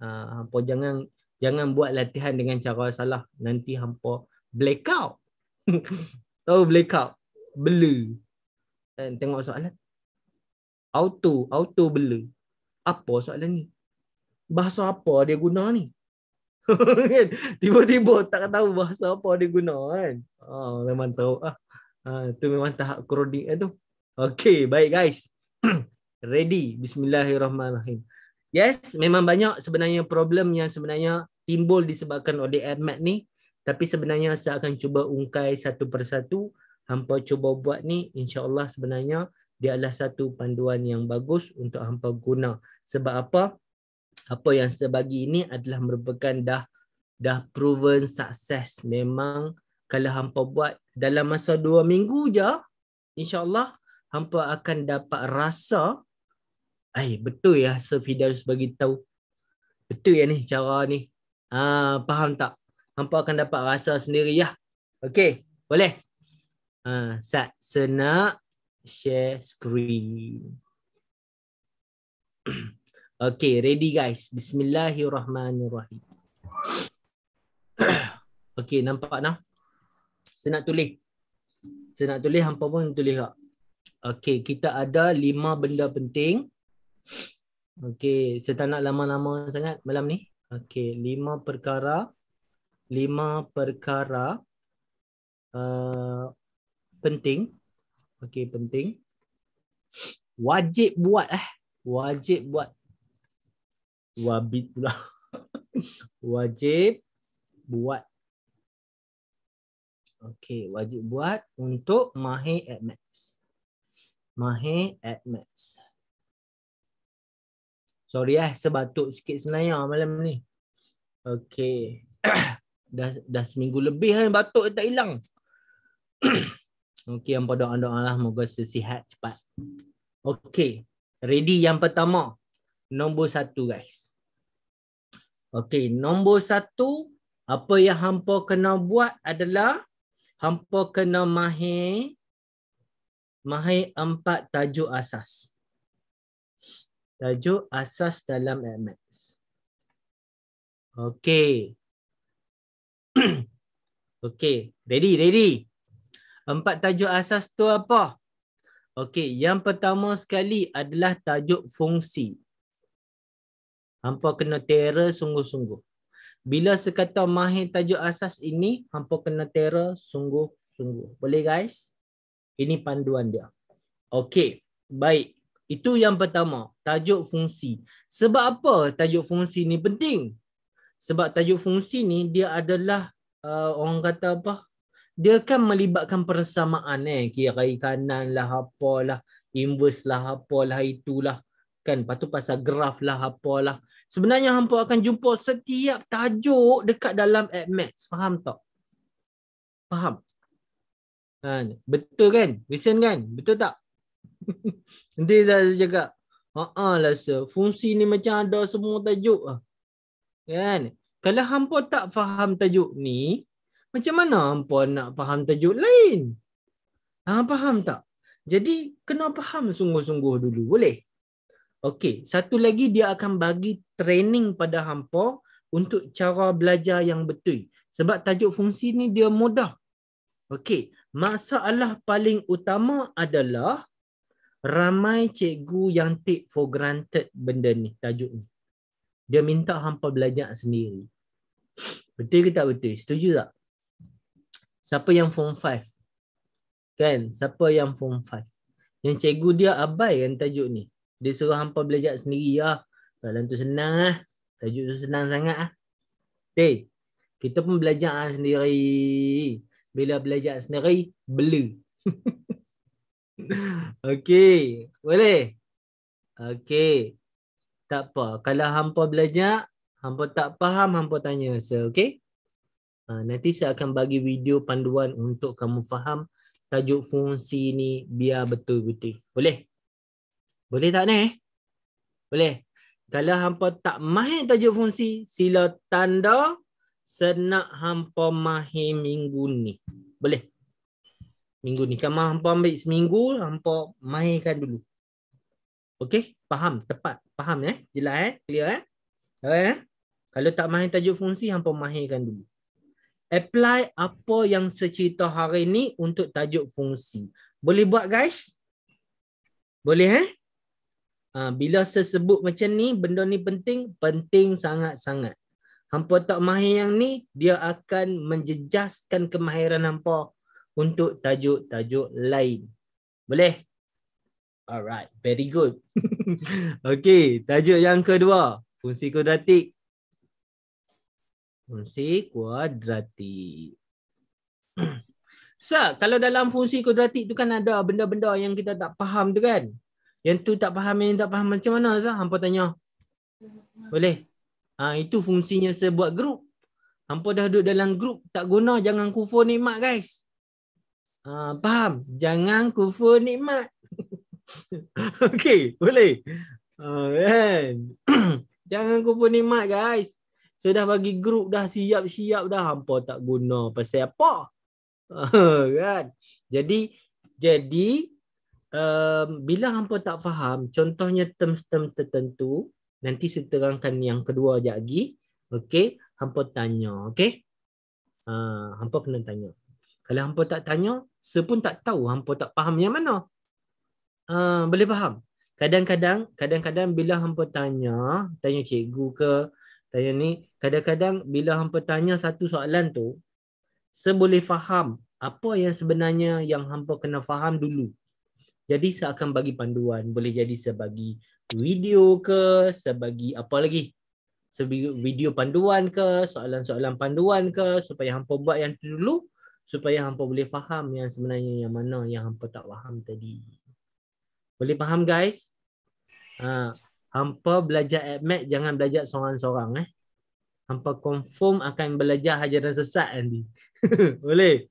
Ha, hampa jangan jangan buat latihan dengan cara salah. Nanti hampa blackout. Oh blackout Blur Dan tengok soalan Auto Auto blur Apa soalan ni Bahasa apa dia guna ni kan, Tiba-tiba tak tahu bahasa apa dia guna kan oh, Memang tahu ah. Itu ah, memang tahap kroding eh, tu Okay baik guys Ready Bismillahirrahmanirrahim Yes memang banyak sebenarnya problem yang sebenarnya Timbul disebabkan oleh AirMap ni tapi sebenarnya saya akan cuba ungkai satu persatu. Hampa cuba buat ni, insyaAllah sebenarnya dia adalah satu panduan yang bagus untuk hampa guna. Sebab apa? Apa yang saya bagi ini adalah merupakan dah dah proven success. Memang kalau hampa buat dalam masa dua minggu je, insyaAllah hampa akan dapat rasa Ay, betul ya Sir Fidarus bagi tahu. Betul ya ni cara ni. Ah faham tak? hampa akan dapat rasa sendiri ya. Okey, boleh. Ha, sat senak share screen. Okey, ready guys. Bismillahirrahmanirrahim. Okey, nampak nak? Saya nak tulis. Senak tulis hampa pun tulis tak. Okey, kita ada lima benda penting. Okey, saya tak nak lama-lama sangat malam ni. Okey, lima perkara lima perkara uh, penting okey penting wajib buat eh wajib buat wabit pula wajib buat okey wajib buat untuk mahir at max, mahir at max, sorry eh sebatuk sikit senayan malam ni okey dah dah seminggu lebih kan batuk tak hilang. Okey, yang pada doa lah. Moga sesihat cepat. Okey. Ready yang pertama. Nombor satu guys. Okey, nombor satu. Apa yang hampa kena buat adalah. Hampa kena mahir. Mahir empat tajuk asas. Tajuk asas dalam MX. Okey. Okey, ready, ready. Empat tajuk asas tu apa? Okey, yang pertama sekali adalah tajuk fungsi. Hampa kena terror sungguh-sungguh. Bila sekata mahir tajuk asas ini, hampa kena terror sungguh-sungguh. Boleh guys? Ini panduan dia. Okey, baik. Itu yang pertama, tajuk fungsi. Sebab apa tajuk fungsi ni penting? sebab tajuk fungsi ni dia adalah uh, orang kata apa dia kan melibatkan persamaan eh kiri kanan lah apalah inverse lah apalah itulah kan patu pasal graf lah apalah sebenarnya hampa akan jumpa setiap tajuk dekat dalam admax faham tak faham ha, betul kan listen kan betul tak nanti saya cakap Ha ah lah sir. fungsi ni macam ada semua tajuk ah. Kan? Kalau hampa tak faham tajuk ni, macam mana hampa nak faham tajuk lain? Ha, faham tak? Jadi, kena faham sungguh-sungguh dulu. Boleh? Okey, satu lagi dia akan bagi training pada hampa untuk cara belajar yang betul. Sebab tajuk fungsi ni dia mudah. Okey, masalah paling utama adalah ramai cikgu yang take for granted benda ni, tajuk ni dia minta hampa belajar sendiri. Betul ke tak betul? Setuju tak? Siapa yang form 5? Kan? Siapa yang form 5? Yang cikgu dia abai kan tajuk ni. Dia suruh hampa belajar sendiri lah. Dalam tu senang lah. Tajuk tu senang sangat lah. Okay. Kita pun belajar lah sendiri. Bila belajar sendiri, bela. okay. Boleh? Okay. Tak apa. Kalau hampa belajar, hampa tak faham, hampa tanya saya. Okay? Ha, nanti saya akan bagi video panduan untuk kamu faham tajuk fungsi ni biar betul-betul. Boleh? Boleh tak ni? Boleh? Kalau hampa tak mahir tajuk fungsi, sila tanda senak hampa mahir minggu ni. Boleh? Minggu ni. Kamu hampa ambil seminggu, hampa mahirkan dulu. Okay? faham tepat faham eh jelas eh clear eh okey eh? kalau tak mahir tajuk fungsi hangpa mahirkan dulu apply apa yang secerita hari ni untuk tajuk fungsi boleh buat guys boleh eh ha, bila sesebut macam ni benda ni penting penting sangat-sangat hangpa tak mahir yang ni dia akan menjejaskan kemahiran hangpa untuk tajuk-tajuk lain boleh Alright, very good. Okey, tajuk yang kedua, fungsi kuadratik. Fungsi kuadratik. So, kalau dalam fungsi kuadratik tu kan ada benda-benda yang kita tak faham tu kan? Yang tu tak faham, yang tak faham macam mana Zah? Hampa tanya. Boleh? Ha, itu fungsinya sebuat grup. Hampa dah duduk dalam grup, tak guna jangan kufur nikmat guys. Ha, faham? Jangan kufur nikmat. Okey, boleh. Uh, Jangan kumpul nikmat guys. Sudah bagi group, dah siap-siap dah. Hampa tak guna pasal apa? Ah, kan? Jadi, jadi um, bila hampa tak faham, contohnya term-term tertentu, nanti saya terangkan yang kedua sekejap lagi. Okey, hampa tanya. Okey? Uh, hampa kena tanya. Kalau hampa tak tanya, sepun tak tahu hampa tak faham yang mana uh, boleh faham. Kadang-kadang, kadang-kadang bila hampa tanya, tanya cikgu ke, tanya ni, kadang-kadang bila hampa tanya satu soalan tu, seboleh faham apa yang sebenarnya yang hampa kena faham dulu. Jadi saya akan bagi panduan, boleh jadi saya bagi video ke, sebagi apa lagi? Sebagi video panduan ke, soalan-soalan panduan ke supaya hampa buat yang tu dulu supaya hampa boleh faham yang sebenarnya yang mana yang hampa tak faham tadi. Boleh faham guys? Ha, hampa belajar admit jangan belajar seorang-seorang eh. Hampa confirm akan belajar hajar dan sesat nanti. Boleh.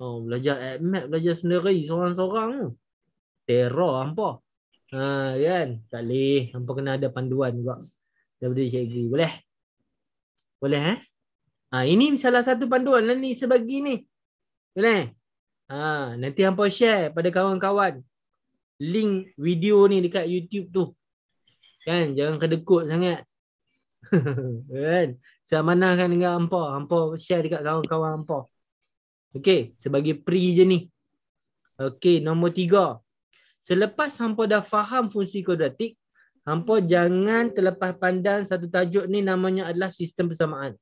Oh, belajar admit belajar sendiri seorang-seorang tu. teror hampa. Ha, kan? Tak leh. Hampa kena ada panduan juga. Daripada cikgu. Boleh? Boleh eh? Ha, ini salah satu panduan lah ni sebagi ni. Boleh? Ha, nanti hampa share pada kawan-kawan link video ni dekat YouTube tu. Kan? Jangan kedekut sangat. kan? Saya manahkan dengan hampa. Hampa share dekat kawan-kawan hampa. Okay. Sebagai pre je ni. Okay. Nombor tiga. Selepas hampa dah faham fungsi kodratik, hampa jangan terlepas pandang satu tajuk ni namanya adalah sistem persamaan.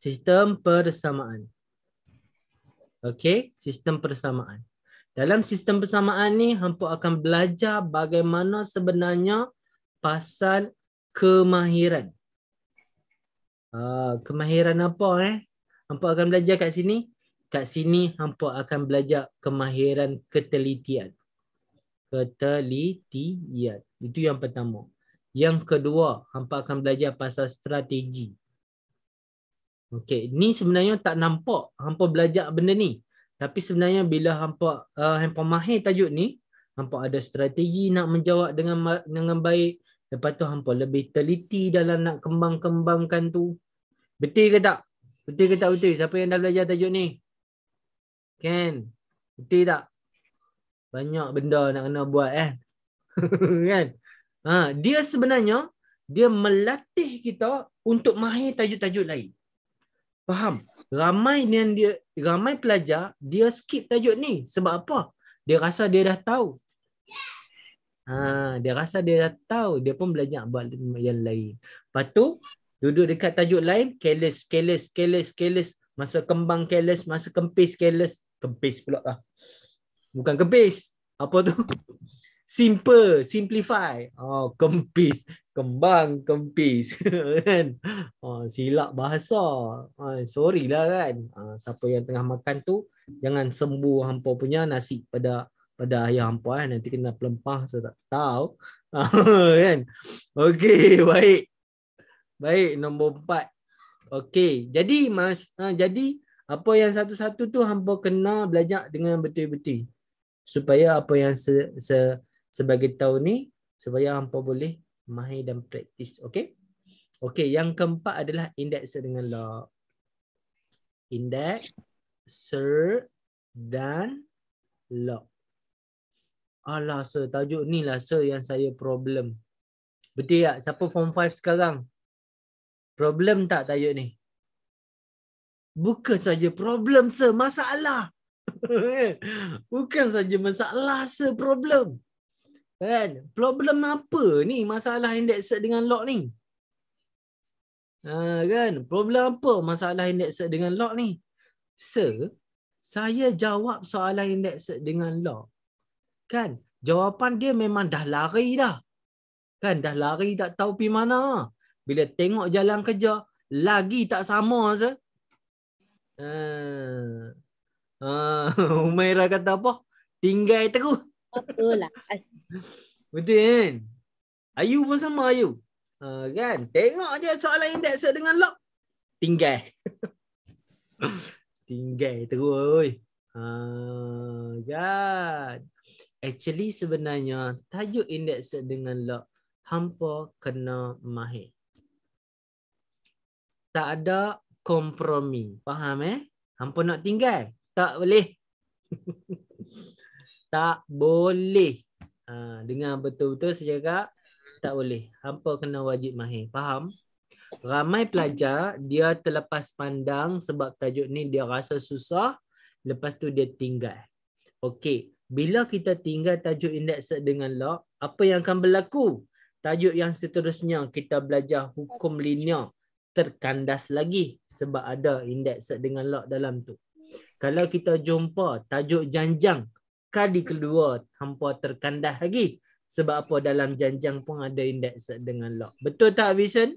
Sistem persamaan. Okay. Sistem persamaan. Dalam sistem persamaan ni, hampa akan belajar bagaimana sebenarnya pasal kemahiran. Ha, kemahiran apa eh? Hampa akan belajar kat sini. Kat sini hampa akan belajar kemahiran ketelitian. Ketelitian. Itu yang pertama. Yang kedua, hampa akan belajar pasal strategi. Okey, ni sebenarnya tak nampak hampa belajar benda ni. Tapi sebenarnya bila hampa uh, hampa mahir tajuk ni, hampa ada strategi nak menjawab dengan dengan baik. Lepas tu hampa lebih teliti dalam nak kembang-kembangkan tu. Betul ke tak? Betul ke tak betul? Siapa yang dah belajar tajuk ni? Kan? Betul tak? Banyak benda nak kena buat eh. kan? Ha, dia sebenarnya dia melatih kita untuk mahir tajuk-tajuk lain. Faham? ramai yang dia ramai pelajar dia skip tajuk ni sebab apa? Dia rasa dia dah tahu. Ha, dia rasa dia dah tahu, dia pun belajar buat yang lain. Lepas tu duduk dekat tajuk lain, keles keles keles keles masa kembang keles masa kempis keles kempis pula lah. Bukan kempis. Apa tu? simple, simplify. Oh, kempis, kembang, kempis. kan? oh, silap bahasa. Oh, sorry lah kan. Oh, siapa yang tengah makan tu, jangan sembu hampa punya nasi pada pada ayah hampa. Eh. Nanti kena pelempah, saya tak tahu. Ah, kan? Okey, baik. Baik, nombor empat. Okey, jadi mas, uh, jadi apa yang satu-satu tu hampa kena belajar dengan betul-betul supaya apa yang se, se, sebagai tahun ni supaya hangpa boleh mahir dan praktis okey okey yang keempat adalah indeks dengan log indeks ser dan log alah sir tajuk ni lah sir yang saya problem betul tak siapa form 5 sekarang problem tak tajuk ni bukan saja problem sir masalah bukan saja masalah sir problem Kan? Problem apa ni masalah indeks dengan log ni? Ha, kan? Problem apa masalah indeks dengan log ni? se saya jawab soalan indeks dengan log. Kan? Jawapan dia memang dah lari dah. Kan? Dah lari tak tahu pergi mana. Bila tengok jalan kerja, lagi tak sama se, Ha. Ha, Umairah kata apa? Tinggal terus. Apalah. Betul kan? Ayu pun sama Ayu. Uh, kan? Tengok je soalan indeks dengan log. Tinggal. Tinggal terus. Oi. Ha, uh, kan? Actually sebenarnya tajuk indeks dengan log hampa kena mahir. Tak ada kompromi. Faham eh? Hampa nak tinggal. Tak boleh. tak boleh. Ha, dengar betul-betul saya tak boleh. Hampa kena wajib mahir. Faham? Ramai pelajar, dia terlepas pandang sebab tajuk ni dia rasa susah. Lepas tu dia tinggal. Okey, bila kita tinggal tajuk indeks dengan log, apa yang akan berlaku? Tajuk yang seterusnya kita belajar hukum linear terkandas lagi sebab ada indeks dengan log dalam tu. Kalau kita jumpa tajuk janjang, kali kedua hampa terkandah lagi sebab apa dalam janjang pun ada indeks dengan lock betul tak vision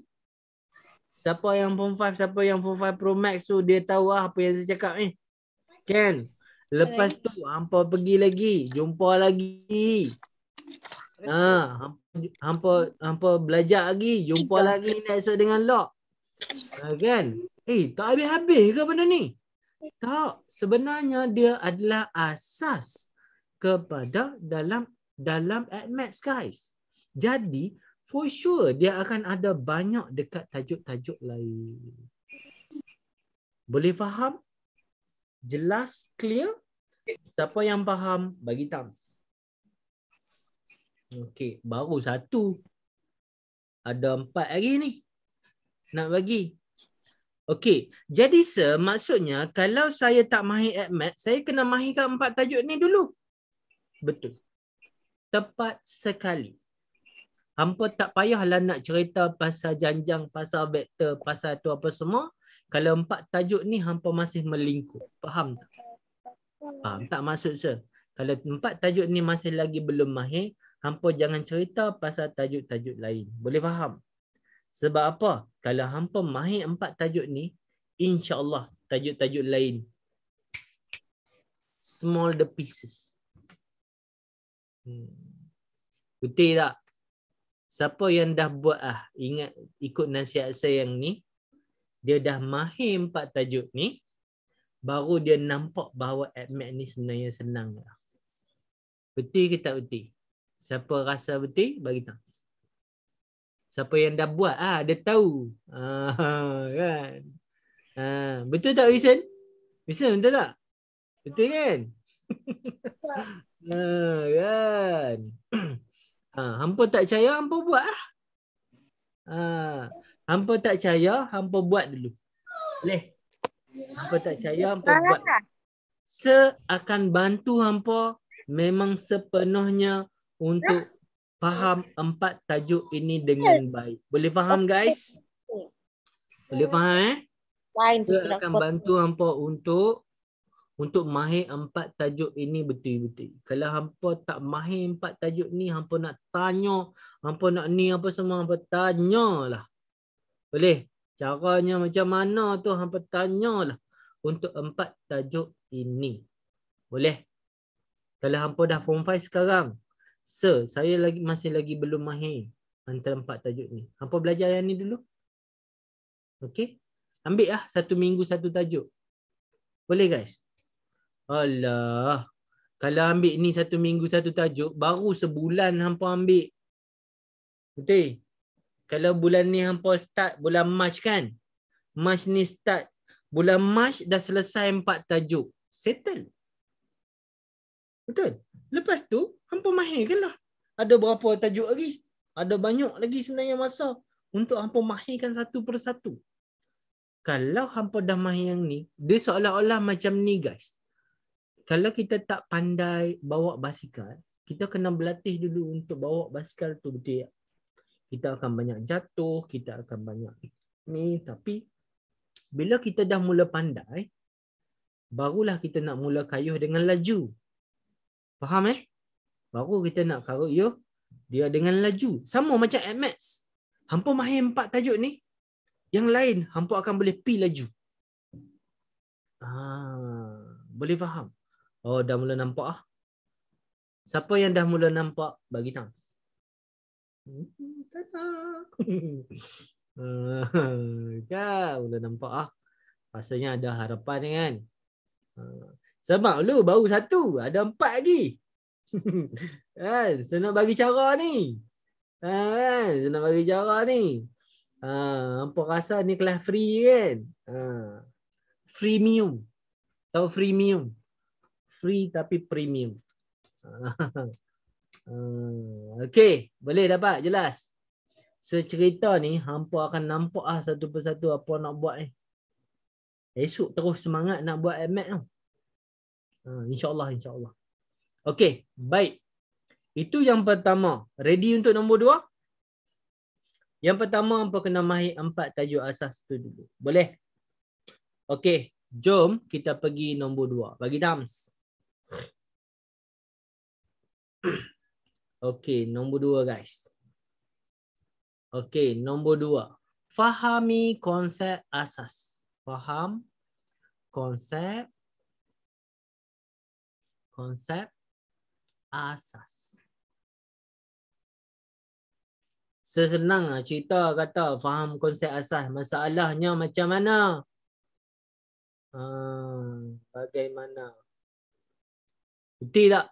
siapa yang pun 5 siapa yang pun 5 pro max tu dia tahu lah apa yang saya cakap ni kan lepas tu hampa pergi lagi jumpa lagi ha hampa hampa, belajar lagi jumpa lagi indeks dengan lock ha, kan eh tak habis-habis ke benda ni tak sebenarnya dia adalah asas kepada dalam dalam admax guys. Jadi for sure dia akan ada banyak dekat tajuk-tajuk lain. Boleh faham? Jelas, clear? Siapa yang faham bagi thumbs. Okey, baru satu. Ada empat lagi ni. Nak bagi. Okey, jadi sir, maksudnya kalau saya tak mahir at saya kena mahirkan empat tajuk ni dulu. Betul. Tepat sekali. Hampa tak payahlah nak cerita pasal janjang, pasal vektor, pasal tu apa semua. Kalau empat tajuk ni hampa masih melingkup. Faham tak? Faham tak maksud saya? Kalau empat tajuk ni masih lagi belum mahir, hampa jangan cerita pasal tajuk-tajuk lain. Boleh faham? Sebab apa? Kalau hampa mahir empat tajuk ni, insya Allah tajuk-tajuk lain. Small the pieces. Hmm. Betul tak? Siapa yang dah buat ah ingat ikut nasihat saya yang ni, dia dah mahir empat tajuk ni, baru dia nampak bahawa admit ni sebenarnya senang. Betul ke tak betul? Siapa rasa betul, bagi tahu. Siapa yang dah buat ah dia tahu. Ah, kan? Ah, betul tak Wilson? Wilson betul tak? Betul kan? Ha, kan? ha, hampa tak percaya, hampa buat lah. Ha, hampa tak percaya, hampa buat dulu. Boleh? Hampa tak percaya, hampa buat. Lah. Se akan bantu hampa memang sepenuhnya untuk faham empat tajuk ini dengan baik. Boleh faham guys? Boleh faham eh? Se akan bantu hampa untuk untuk mahir empat tajuk ini betul-betul. Kalau hampa tak mahir empat tajuk ni, hampa nak tanya, hampa nak ni apa semua, hampa lah. Boleh? Caranya macam mana tu, hampa lah untuk empat tajuk ini. Boleh? Kalau hampa dah form 5 sekarang, sir, saya lagi masih lagi belum mahir antara empat tajuk ni. Hampa belajar yang ni dulu. Okay, Ambil lah satu minggu satu tajuk. Boleh guys? Alah. Kalau ambil ni satu minggu satu tajuk, baru sebulan hampa ambil. Betul? Kalau bulan ni hampa start bulan Mac kan? Mac ni start. Bulan Mac dah selesai empat tajuk. Settle. Betul? Lepas tu, hampa mahirkan lah. Ada berapa tajuk lagi? Ada banyak lagi sebenarnya masa untuk hampa mahirkan satu persatu. Kalau hampa dah mahir yang ni, dia seolah-olah macam ni guys kalau kita tak pandai bawa basikal, kita kena berlatih dulu untuk bawa basikal tu betul Kita akan banyak jatuh, kita akan banyak ni. Tapi bila kita dah mula pandai, barulah kita nak mula kayuh dengan laju. Faham eh? Baru kita nak kayuh yo dia dengan laju. Sama macam at max. Hampu mahir empat tajuk ni. Yang lain, hampu akan boleh pi laju. Ah, boleh faham? Oh, dah mula nampak ah. Siapa yang dah mula nampak bagi tang. Hmm, Tada. dah mula nampak ah. Pasalnya ada harapan kan. Hmm, Sebab lu baru satu, ada empat lagi. kan, saya nak bagi cara ni. Kan, kan? saya nak bagi cara ni. Nampak ha, apa rasa ni kelas free kan? Ha. Freemium. Tahu freemium? free tapi premium. Ah, okay, boleh dapat jelas. Secerita ni hampa akan nampak ah satu persatu apa nak buat ni. Esok terus semangat nak buat AMAT tu. Ha insya-Allah insya-Allah. Okey, baik. Itu yang pertama. Ready untuk nombor dua? Yang pertama hampa kena mahir empat tajuk asas tu dulu. Boleh? Okay, jom kita pergi nombor dua. Bagi dams. Okay, nombor dua guys. Okay, nombor dua. Fahami konsep asas. Faham konsep konsep asas. Sesenang lah cerita kata faham konsep asas. Masalahnya macam mana? Ha, bagaimana? Bagaimana? Tidak. tak?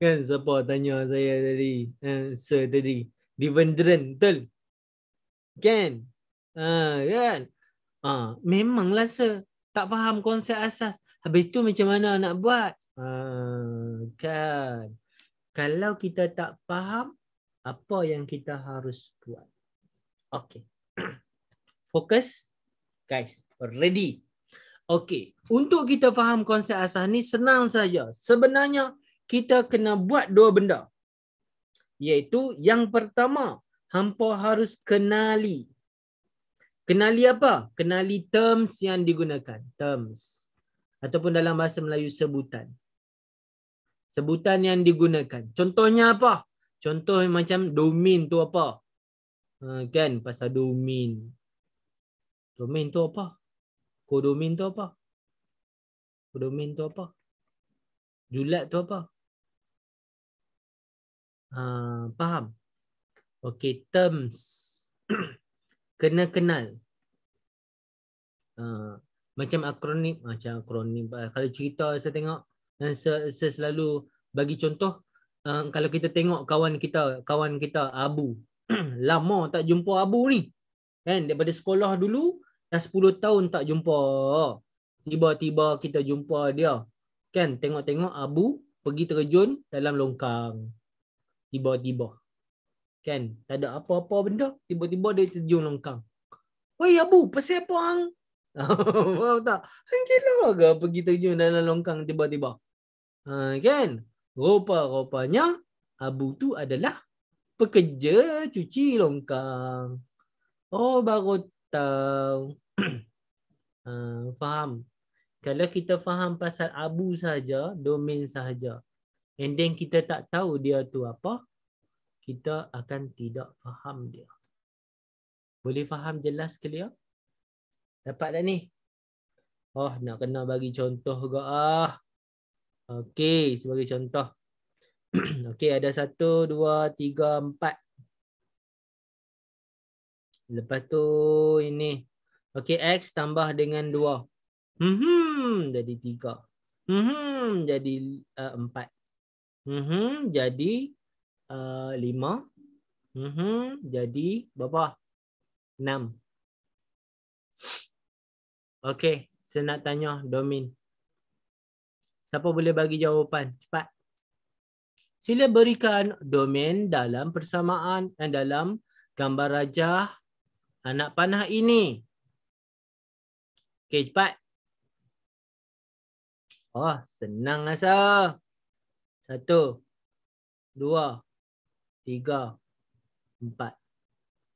kan siapa tanya saya tadi Answer eh, tadi Divendran betul? Kan? Ha, kan? Ha, memanglah sir Tak faham konsep asas Habis tu macam mana nak buat? Ha, kan? Kalau kita tak faham Apa yang kita harus buat? Okay Fokus Guys Ready Okey, untuk kita faham konsep asas ni senang saja. Sebenarnya kita kena buat dua benda. Iaitu yang pertama, hampa harus kenali. Kenali apa? Kenali terms yang digunakan. Terms. Ataupun dalam bahasa Melayu sebutan. Sebutan yang digunakan. Contohnya apa? Contoh macam domain tu apa? Uh, kan pasal domain. Domain tu apa? Kodomin tu apa? Kodomin tu apa? Julat tu apa? Uh, faham? Okay, terms. Kena kenal. Uh, macam akronim. Macam akronim. Ah, kalau cerita saya tengok. Dan saya selalu bagi contoh. Uh, kalau kita tengok kawan kita. Kawan kita Abu. Lama tak jumpa Abu ni. Kan? Daripada sekolah dulu dah 10 tahun tak jumpa. Tiba-tiba kita jumpa dia. Kan tengok-tengok abu pergi terjun dalam longkang. Tiba-tiba. Kan tak ada apa-apa benda. Tiba-tiba dia terjun longkang. Oi abu pasal apa hang? Faham tak? Hang gila ke pergi terjun dalam longkang tiba-tiba? Ha, kan? Rupa-rupanya abu tu adalah pekerja cuci longkang. Oh baru atau uh, faham kalau kita faham pasal abu saja domain saja and then kita tak tahu dia tu apa kita akan tidak faham dia boleh faham jelas ke clear dapat tak ni oh nak kena bagi contoh ke ah okey sebagai contoh okey ada satu, dua, tiga, empat Lepas tu ini. Okey x tambah dengan 2. Hmm, jadi 3. Hmm, jadi 4. Uh, hmm, jadi 5. Uh, hmm, jadi berapa? 6. Okey, saya nak tanya Domin. Siapa boleh bagi jawapan? Cepat. Sila berikan domain dalam persamaan dan eh, dalam gambar rajah Anak panah ini. Okey, cepat. Oh, senang rasa. Satu. Dua. Tiga. Empat.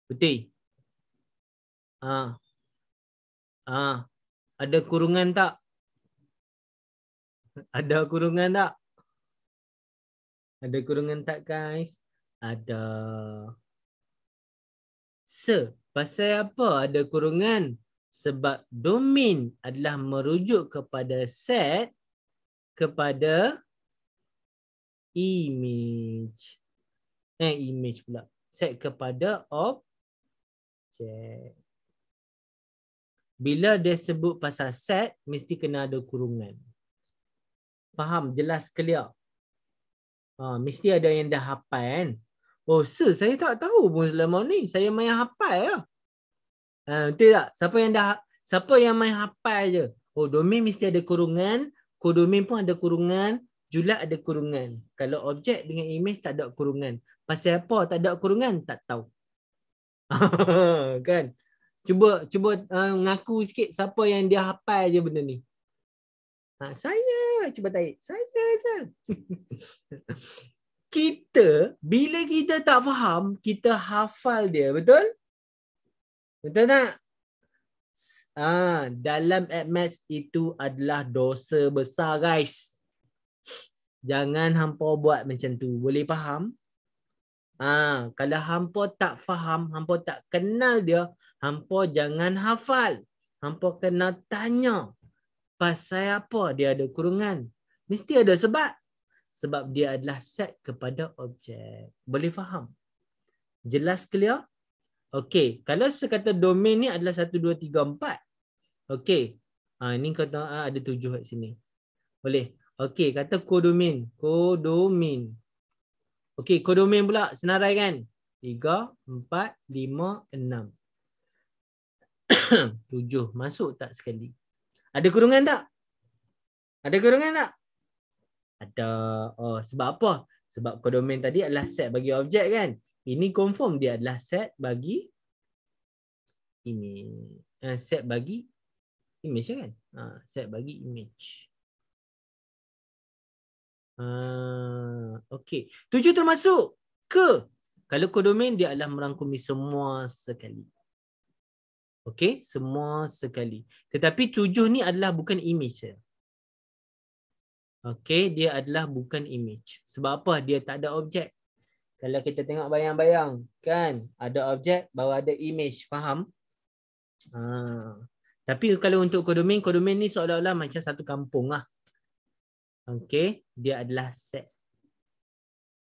Putih. Ha. Ha. Ada kurungan tak? Ada kurungan tak? Ada kurungan tak, guys? Ada. Se. So. Pasal apa ada kurungan? Sebab domain adalah merujuk kepada set kepada image. Eh, image pula. Set kepada object. Bila dia sebut pasal set, mesti kena ada kurungan. Faham? Jelas, clear. Ha, mesti ada yang dah hafal kan? Oh, sir, saya tak tahu pun selama ni. Saya main hafal lah. Ha, betul tak? Siapa yang dah siapa yang main hafal je? Oh, domain mesti ada kurungan. Kodomain pun ada kurungan. Julat ada kurungan. Kalau objek dengan image tak ada kurungan. Pasal apa tak ada kurungan? Tak tahu. kan? Cuba cuba uh, ngaku sikit siapa yang dia hafal je benda ni. Ha, saya. Cuba tarik. Saya, saya. kita bila kita tak faham kita hafal dia betul betul tak ah dalam admas itu adalah dosa besar guys jangan hampa buat macam tu boleh faham ah kalau hampa tak faham hampa tak kenal dia hampa jangan hafal hampa kena tanya pasal apa dia ada kurungan mesti ada sebab sebab dia adalah set kepada objek. Boleh faham? Jelas clear? Okey, kalau kata domain ni adalah 1 2 3 4. Ah ini kata ha, ah, ada 7 kat sini. Boleh. Okey, kata kodomain, kodomain. Okey, kodomain pula senarai kan? 3 4 5 6. 7 masuk tak sekali? Ada kurungan tak? Ada kurungan tak? Ada oh sebab apa? Sebab kodomain tadi adalah set bagi objek kan? Ini confirm dia adalah set bagi ini uh, eh, set bagi image kan? Uh, set bagi image. Uh, ha, okay. Tujuh termasuk ke? Kalau kodomain dia adalah merangkumi semua sekali. Okay? Semua sekali. Tetapi tujuh ni adalah bukan image. Je. Okay, dia adalah bukan image. Sebab apa? Dia tak ada objek. Kalau kita tengok bayang-bayang, kan? Ada objek, baru ada image. Faham? Ha. Tapi kalau untuk kodomain, kodomain ni seolah-olah macam satu kampung lah. Okay, dia adalah set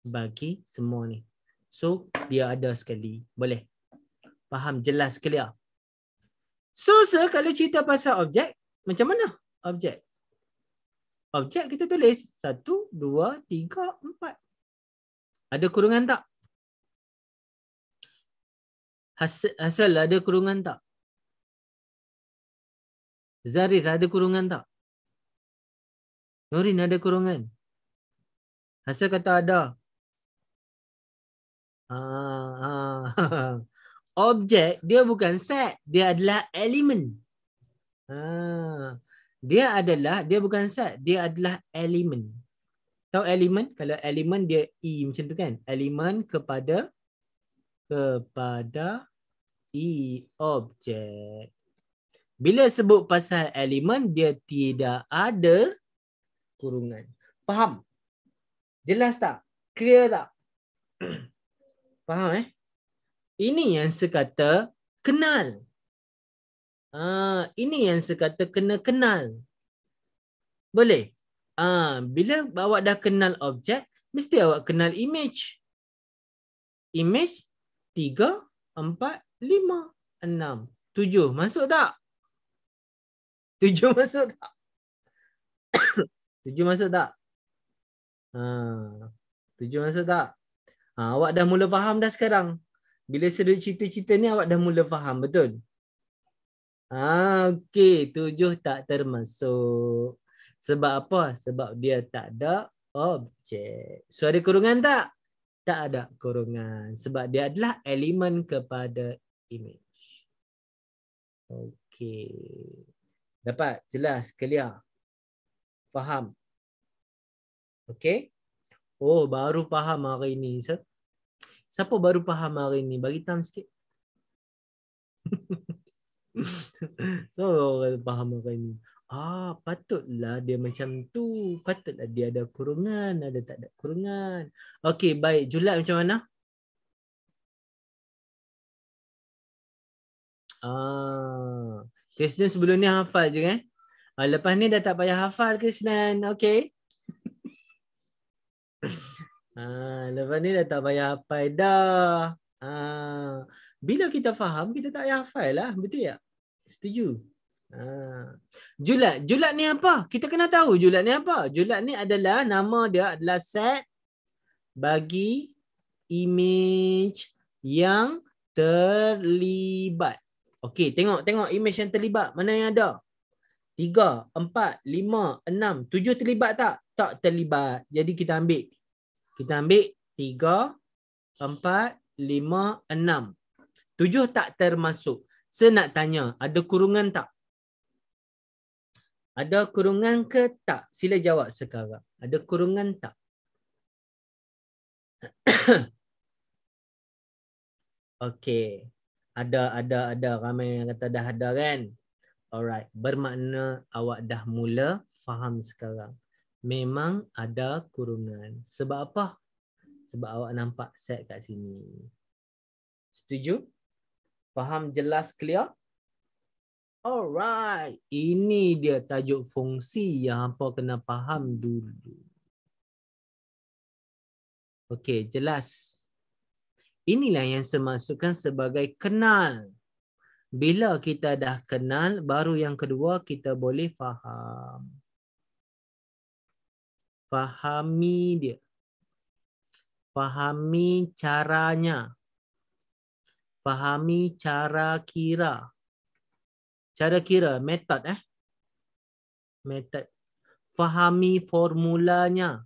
bagi semua ni. So, dia ada sekali. Boleh? Faham? Jelas, clear? Ah. So, sir, kalau cerita pasal objek, macam mana objek? objek kita tulis satu dua tiga empat. ada kurungan tak hasil ada kurungan tak zarif ada kurungan tak Norin ada kurungan hasil kata ada ah, ah. objek dia bukan set dia adalah elemen ah dia adalah dia bukan zat dia adalah elemen tahu elemen kalau elemen dia e macam tu kan elemen kepada kepada e objek bila sebut pasal elemen dia tidak ada kurungan faham jelas tak clear tak faham eh ini yang sekata kenal Ha, ini yang saya kata kena kenal. Boleh? Ha, bila awak dah kenal objek, mesti awak kenal image. Image 3, 4, 5, 6, 7. Masuk tak? 7 masuk tak? 7 masuk tak? Ha, 7 masuk tak? Ha, awak dah mula faham dah sekarang. Bila saya cerita-cerita ni awak dah mula faham betul? Ah, okey, tujuh tak termasuk. Sebab apa? Sebab dia tak ada objek. So ada kurungan tak? Tak ada kurungan. Sebab dia adalah elemen kepada image. Okey. Dapat? Jelas? Clear? Faham? Okey? Oh, baru faham hari ini. Siapa baru faham hari ini? Bagi tam sikit. so orang faham apa ini. Ah, patutlah dia macam tu. Patutlah dia ada kurungan, ada tak ada kurungan. okay baik. Julat macam mana? Ah, Kesnan sebelum ni hafal je kan? Ah, lepas ni dah tak payah hafal Kesnan. okay ah, lepas ni dah tak payah hafal dah. Ah, bila kita faham, kita tak payah hafal lah. Betul tak? setuju. Ha. Julat. Julat ni apa? Kita kena tahu julat ni apa. Julat ni adalah nama dia adalah set bagi image yang terlibat. Okey, tengok tengok image yang terlibat. Mana yang ada? 3, 4, 5, 6, 7 terlibat tak? Tak terlibat. Jadi kita ambil. Kita ambil 3, 4, 5, 6. 7 tak termasuk. Saya nak tanya, ada kurungan tak? Ada kurungan ke tak? Sila jawab sekarang. Ada kurungan tak? Okey. Ada, ada, ada. Ramai yang kata dah ada kan? Alright. Bermakna awak dah mula faham sekarang. Memang ada kurungan. Sebab apa? Sebab awak nampak set kat sini. Setuju? Setuju? Faham jelas clear? Alright, ini dia tajuk fungsi yang hangpa kena faham dulu. Okey, jelas. Inilah yang semasukkan sebagai kenal. Bila kita dah kenal, baru yang kedua kita boleh faham. Fahami dia. Fahami caranya fahami cara kira cara kira method eh method fahami formulanya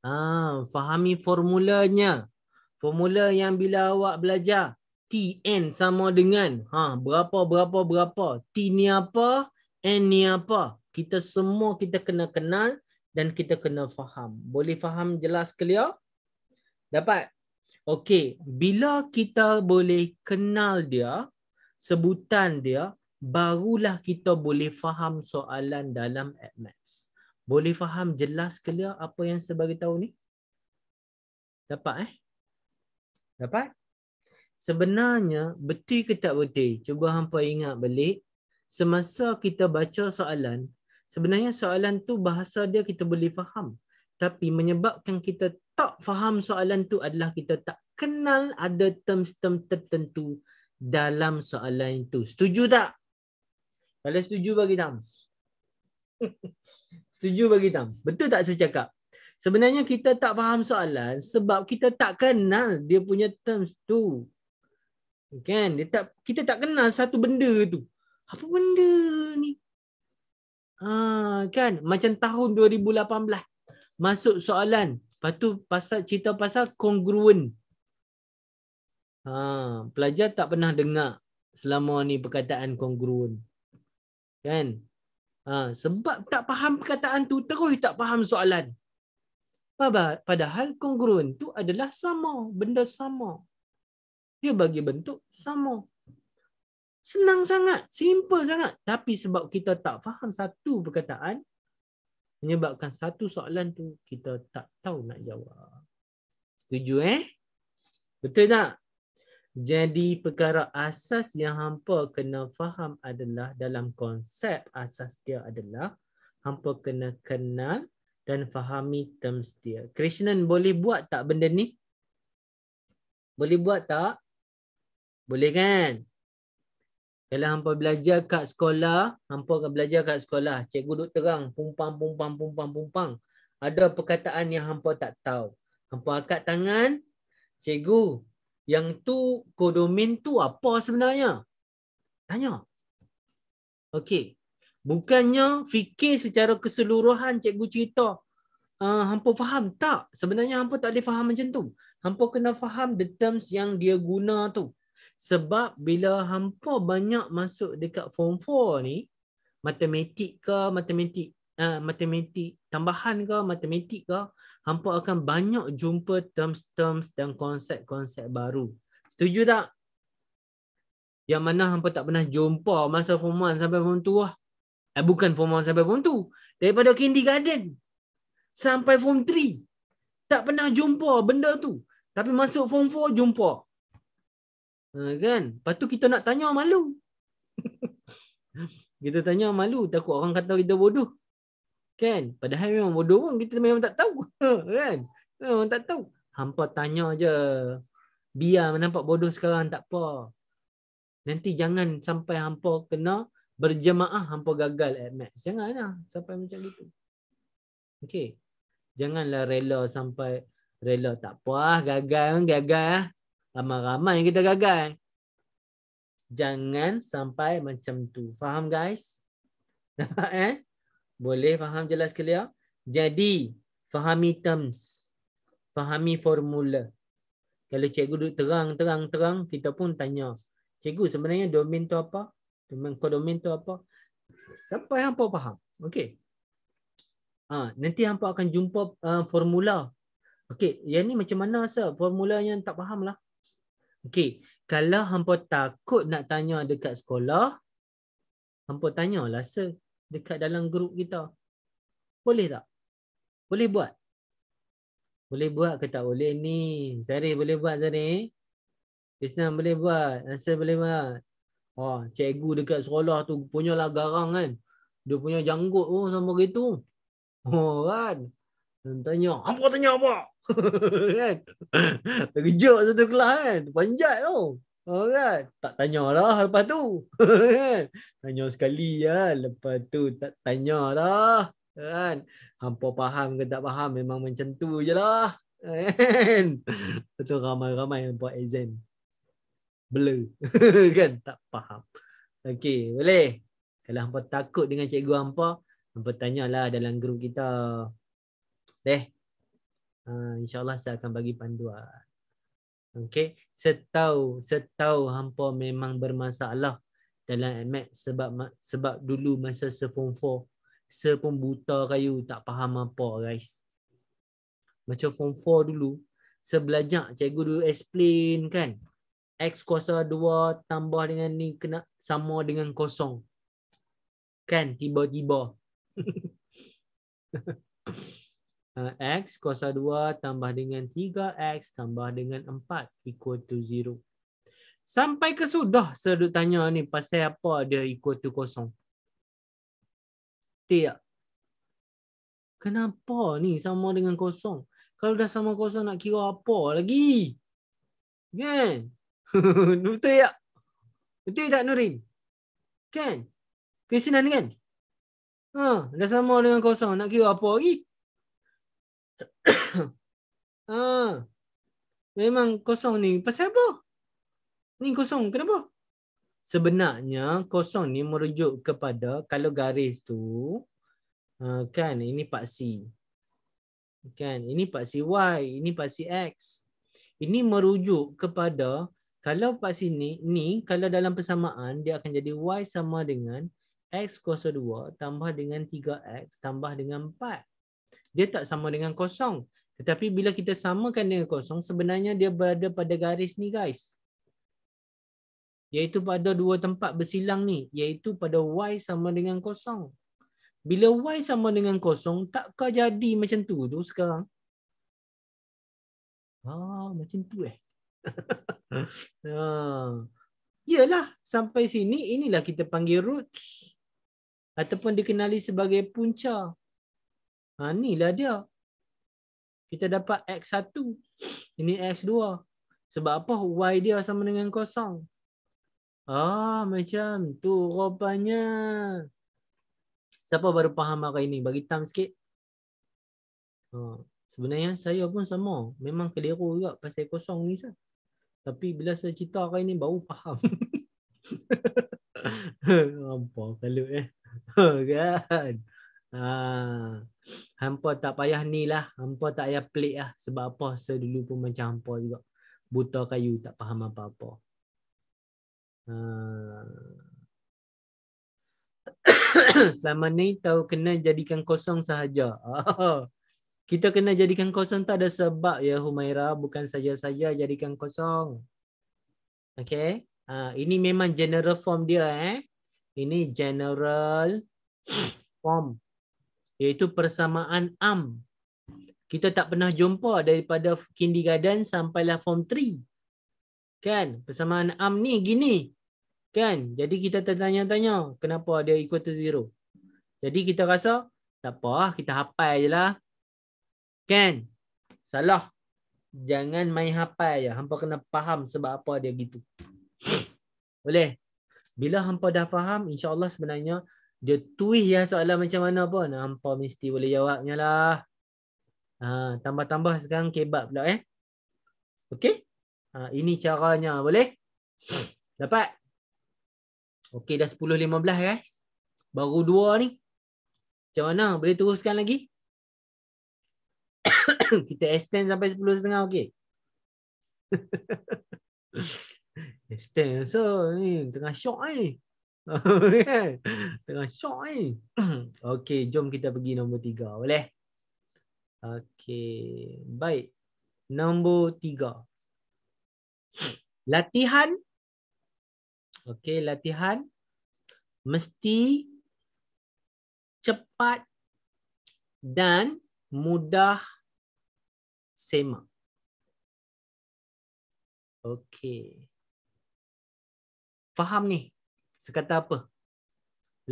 ah fahami formulanya formula yang bila awak belajar tn sama dengan ha berapa berapa berapa t ni apa n ni apa kita semua kita kena kenal dan kita kena faham boleh faham jelas clear dapat Okey, bila kita boleh kenal dia, sebutan dia, barulah kita boleh faham soalan dalam Admax. Boleh faham jelas ke dia apa yang saya tahu ni? Dapat eh? Dapat? Sebenarnya, betul ke tak betul? Cuba hampa ingat balik. Semasa kita baca soalan, sebenarnya soalan tu bahasa dia kita boleh faham. Tapi menyebabkan kita tak faham soalan tu adalah kita tak kenal ada term-term tertentu dalam soalan itu. Setuju tak? Kalau setuju bagi tam? setuju bagi tam. Betul tak saya cakap? Sebenarnya kita tak faham soalan sebab kita tak kenal dia punya terms tu. Kan? Dia tak, kita tak kenal satu benda tu. Apa benda ni? Ah, kan? Macam tahun 2018. Masuk soalan Lepas tu pasal, cerita pasal kongruen. Ha, pelajar tak pernah dengar selama ni perkataan kongruen, Kan? Ha, sebab tak faham perkataan tu, terus tak faham soalan. Padahal kongruen tu adalah sama. Benda sama. Dia bagi bentuk sama. Senang sangat. Simple sangat. Tapi sebab kita tak faham satu perkataan, menyebabkan satu soalan tu kita tak tahu nak jawab. Setuju eh? Betul tak? Jadi perkara asas yang hampa kena faham adalah dalam konsep asas dia adalah hampa kena kenal dan fahami terms dia. Krishnan boleh buat tak benda ni? Boleh buat tak? Boleh kan? Kalau hampa belajar kat sekolah, hampa akan belajar kat sekolah. Cikgu duduk terang, pumpang, pumpang, pumpang, pumpang. Ada perkataan yang hampa tak tahu. Hampa angkat tangan, cikgu, yang tu kodomin tu apa sebenarnya? Tanya. Okey. Bukannya fikir secara keseluruhan cikgu cerita. Uh, hampa faham? Tak. Sebenarnya hampa tak boleh faham macam tu. Hampa kena faham the terms yang dia guna tu. Sebab bila hampa banyak masuk dekat form 4 ni, matematik ke, matematik, uh, matematik tambahan ke, matematik ke, hampa akan banyak jumpa terms-terms dan konsep-konsep baru. Setuju tak? Yang mana hampa tak pernah jumpa masa form 1 sampai form 2 lah. Eh, bukan form 1 sampai form 2. Daripada kindergarten sampai form 3. Tak pernah jumpa benda tu. Tapi masuk form 4, jumpa. Ha, kan? Lepas tu kita nak tanya malu. kita tanya malu takut orang kata kita bodoh. Kan? Padahal memang bodoh pun kita memang tak tahu. kan? Memang tak tahu. Hampa tanya aje. Biar nampak bodoh sekarang tak apa. Nanti jangan sampai hampa kena berjemaah hampa gagal at max. Janganlah sampai macam itu, Okey. Janganlah rela sampai rela tak puas gagal gagal ramai-ramai kita gagal. Jangan sampai macam tu. Faham guys? Dapat eh? Boleh faham jelas clear? Jadi, fahami terms. Fahami formula. Kalau cikgu duduk terang, terang, terang, kita pun tanya. Cikgu sebenarnya domain tu apa? Domain kau domain tu apa? Sampai hampa faham. Okey. Ha, nanti hampa akan jumpa uh, formula. Okey, yang ni macam mana asal? Formula yang tak faham lah. Okey, kalau hampa takut nak tanya dekat sekolah, tanya lah se dekat dalam grup kita. Boleh tak? Boleh buat? Boleh buat ke tak boleh ni? Zari boleh buat Zari? Bisnan boleh buat? Nasir boleh buat? Oh, cikgu dekat sekolah tu punya lah garang kan. Dia punya janggut pun oh, sama gitu. Oh kan. Tanya. Apa tanya apa? kan. Terkejut satu kelas kan. Panjat tu. Oh, kan? Tak tanya lah lepas tu. kan? Tanya sekali ya. Lepas tu tak tanya lah. Kan? Hampa faham ke tak faham. Memang macam tu je lah. Kan? Betul ramai-ramai yang buat exam. Blur. kan? Tak faham. Okay. Boleh. Kalau hampa takut dengan cikgu hampa. Hampa tanyalah dalam grup kita. Eh uh, insyaallah saya akan bagi panduan okey setahu setahu hampa memang bermasalah dalam mat sebab sebab dulu masa se form 4 se pun buta kayu tak faham apa guys macam form 4 dulu sebelajar cikgu dulu explain kan x kuasa 2 tambah dengan ni kena sama dengan kosong kan tiba-tiba Eh, x kuasa 2 tambah dengan 3X tambah dengan 4 equal to 0. Sampai ke sudah saya tanya ni pasal apa dia equal to kosong Tidak. Kenapa ni sama dengan kosong Kalau dah sama kosong nak kira apa lagi? Kan? Betul tak? Betul tak Nurin? Kan? Kesinan kan? Ha, dah sama dengan kosong nak kira apa lagi? ah, memang kosong ni. Pasal apa? Ni kosong kenapa? Sebenarnya kosong ni merujuk kepada kalau garis tu uh, kan ini paksi. Kan ini paksi y, ini paksi x. Ini merujuk kepada kalau paksi ni ni kalau dalam persamaan dia akan jadi y sama dengan x kuasa 2 tambah dengan 3x tambah dengan 4 dia tak sama dengan kosong. Tetapi bila kita samakan dengan kosong, sebenarnya dia berada pada garis ni guys. Iaitu pada dua tempat bersilang ni. Iaitu pada Y sama dengan kosong. Bila Y sama dengan kosong, takkah jadi macam tu tu sekarang? Ah, macam tu eh. ah. Yelah, sampai sini inilah kita panggil roots. Ataupun dikenali sebagai Punca. Ha, lah dia. Kita dapat X1. Ini X2. Sebab apa? Y dia sama dengan kosong. Ah macam tu rupanya. Siapa baru faham hari ini? Bagi time sikit. Ha, sebenarnya saya pun sama. Memang keliru juga pasal kosong ni. Sah. Tapi bila saya cerita hari ini baru faham. Apa kalut eh. Oh, kan. Ha. Hampa tak payah ni lah. Hampa tak payah pelik lah. Sebab apa sedulu pun macam hampa juga. Buta kayu tak faham apa-apa. Ha. Selama ni tahu kena jadikan kosong sahaja. Oh. Kita kena jadikan kosong tak ada sebab ya Humaira. Bukan saja-saja jadikan kosong. Okay. Ha, ini memang general form dia eh. Ini general form iaitu persamaan am. Kita tak pernah jumpa daripada kindergarten sampailah form 3. Kan? Persamaan am ni gini. Kan? Jadi kita tertanya-tanya kenapa dia equal to zero. Jadi kita rasa tak apa, kita hapai je lah. Kan? Salah. Jangan main hapai je. Hampa kena faham sebab apa dia gitu. Boleh? Bila hampa dah faham, insyaAllah sebenarnya dia tuih yang soalan macam mana pun. nampak mesti boleh jawabnya lah. Ha, tambah-tambah sekarang kebab pula eh. Okay. Ha, ini caranya. Boleh? Dapat? Okay dah 10.15 guys. Baru dua ni. Macam mana? Boleh teruskan lagi? Kita extend sampai 10.30 okay? extend. So ni tengah shock ni. Eh. Tengah syok ni. Okey, jom kita pergi nombor tiga. Boleh? Okay, baik. Nombor tiga. Latihan. okay, latihan. Mesti cepat dan mudah semak. Okay, Faham ni? sekata apa?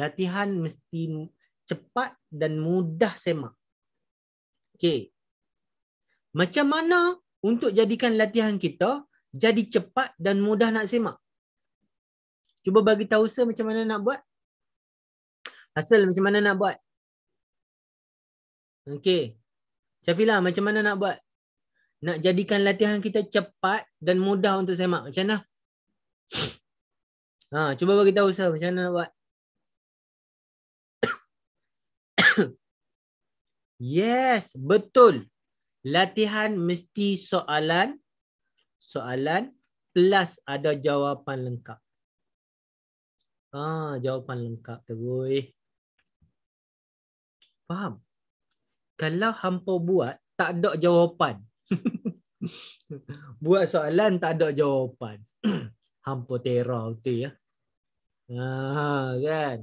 Latihan mesti cepat dan mudah semak. Okey. Macam mana untuk jadikan latihan kita jadi cepat dan mudah nak semak? Cuba bagi tahu saya macam mana nak buat. Hasil macam mana nak buat? Okey. Syafila, macam mana nak buat? Nak jadikan latihan kita cepat dan mudah untuk semak. Macam mana? Ha, cuba bagi tahu saya macam mana nak buat. yes, betul. Latihan mesti soalan soalan plus ada jawapan lengkap. Ah, ha, jawapan lengkap tu boy. Faham? Kalau hampa buat tak ada jawapan. buat soalan tak ada jawapan. hampa terror betul ya. Ha, kan?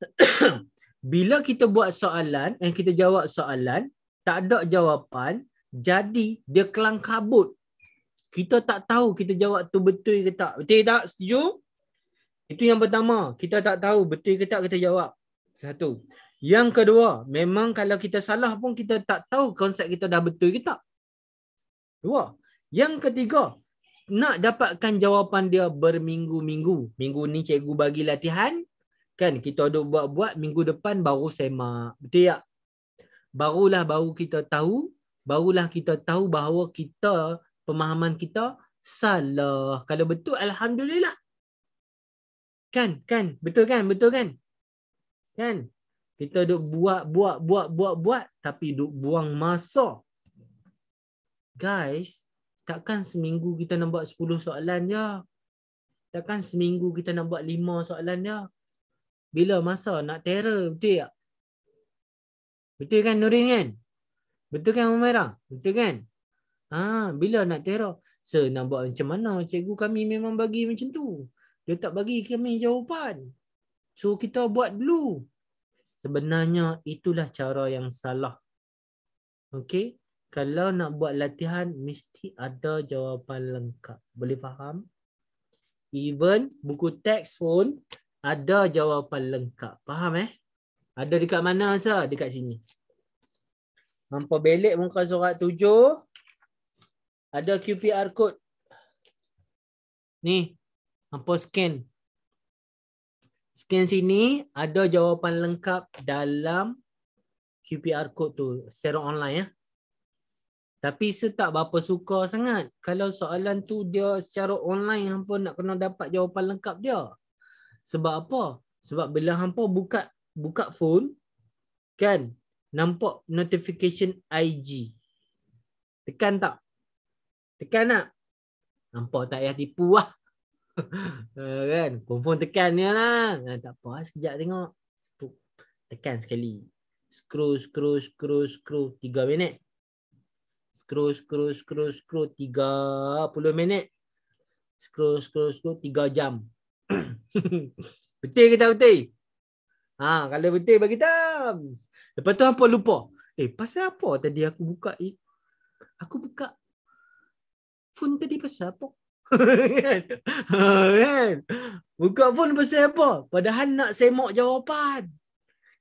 Bila kita buat soalan dan eh, kita jawab soalan, tak ada jawapan, jadi dia kelang kabut. Kita tak tahu kita jawab tu betul ke tak. Betul ke tak? Setuju? Itu yang pertama. Kita tak tahu betul ke tak kita jawab. Satu. Yang kedua, memang kalau kita salah pun kita tak tahu konsep kita dah betul ke tak. Dua. Yang ketiga, nak dapatkan jawapan dia berminggu-minggu. Minggu ni cikgu bagi latihan, kan kita duduk buat-buat, minggu depan baru semak. Betul tak? Barulah baru kita tahu, barulah kita tahu bahawa kita, pemahaman kita salah. Kalau betul, Alhamdulillah. Kan, kan, betul kan, betul kan? Kan? Kita duduk buat, buat, buat, buat, buat, tapi duduk buang masa. Guys, takkan seminggu kita nak buat 10 soalan je. Takkan seminggu kita nak buat 5 soalan je. Bila masa nak terror betul tak? Betul kan Nurin kan? Betul kan Umairah? Betul kan? Ha, bila nak terror? So nak buat macam mana? Cikgu kami memang bagi macam tu. Dia tak bagi kami jawapan. So kita buat dulu. Sebenarnya itulah cara yang salah. Okay? kalau nak buat latihan mesti ada jawapan lengkap. Boleh faham? Even buku teks pun ada jawapan lengkap. Faham eh? Ada dekat mana sah? Dekat sini. Mampu belik muka surat 7. Ada QPR code. Ni. Mampu scan. Scan sini ada jawapan lengkap dalam QPR code tu secara online ya. Eh? Tapi saya tak berapa suka sangat kalau soalan tu dia secara online hampa nak kena dapat jawapan lengkap dia. Sebab apa? Sebab bila hampa buka buka phone kan nampak notification IG. Tekan tak? Tekan tak? Nampak tak payah tipu lah. Eh, kan? Confirm tekan ni lah. Nah, eh, tak apa lah. Sekejap tengok. Tekan sekali. Scroll, scroll, scroll, scroll. Tiga minit scroll scroll scroll scroll puluh minit scroll scroll scroll tiga jam betul ke tak betul ha kalau betul bagi tam lepas tu hangpa lupa eh pasal apa tadi aku buka eh? aku buka phone tadi pasal apa kan buka phone pasal apa padahal nak semak jawapan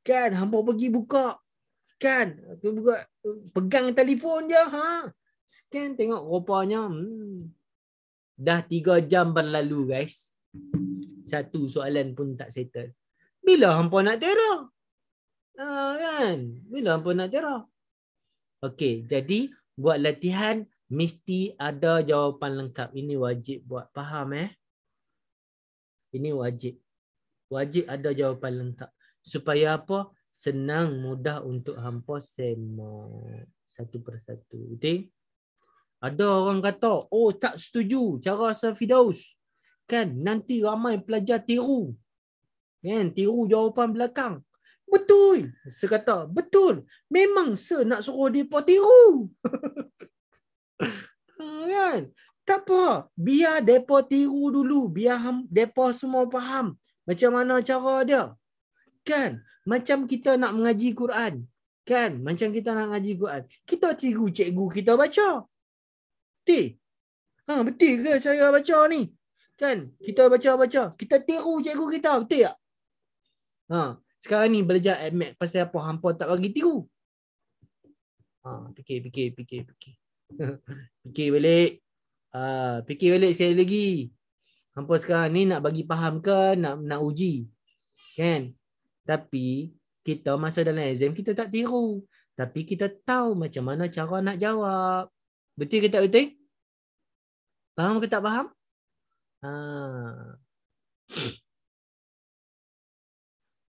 kan hangpa pergi buka scan tu buka pegang telefon dia ha scan tengok rupanya hmm. dah 3 jam berlalu guys satu soalan pun tak settle bila hangpa nak tera ha kan bila hangpa nak tera okey jadi buat latihan mesti ada jawapan lengkap ini wajib buat faham eh ini wajib wajib ada jawapan lengkap supaya apa senang mudah untuk hampa semak satu persatu. Betul? Ada orang kata, oh tak setuju cara asal Kan nanti ramai pelajar tiru. Kan tiru jawapan belakang. Betul. Saya kata, betul. Memang se nak suruh dia tiru. Ha, kan? Tak apa. Biar mereka tiru dulu. Biar mereka semua faham. Macam mana cara dia. Kan? Macam kita nak mengaji Quran. Kan? Macam kita nak mengaji Quran. Kita tiru cikgu kita baca. Betul? Ha, betul ke saya baca ni? Kan? Kita baca-baca. Kita tiru cikgu kita. Betul tak? Ha. Sekarang ni belajar at pasal apa hampa tak bagi tiru. Ha, fikir, fikir, fikir, fikir. fikir balik. Ha, fikir balik sekali lagi. Hampa sekarang ni nak bagi faham ke nak nak uji. Kan? Tapi kita masa dalam exam kita tak tiru. Tapi kita tahu macam mana cara nak jawab. Betul ke tak betul? Faham ke tak faham? Ha.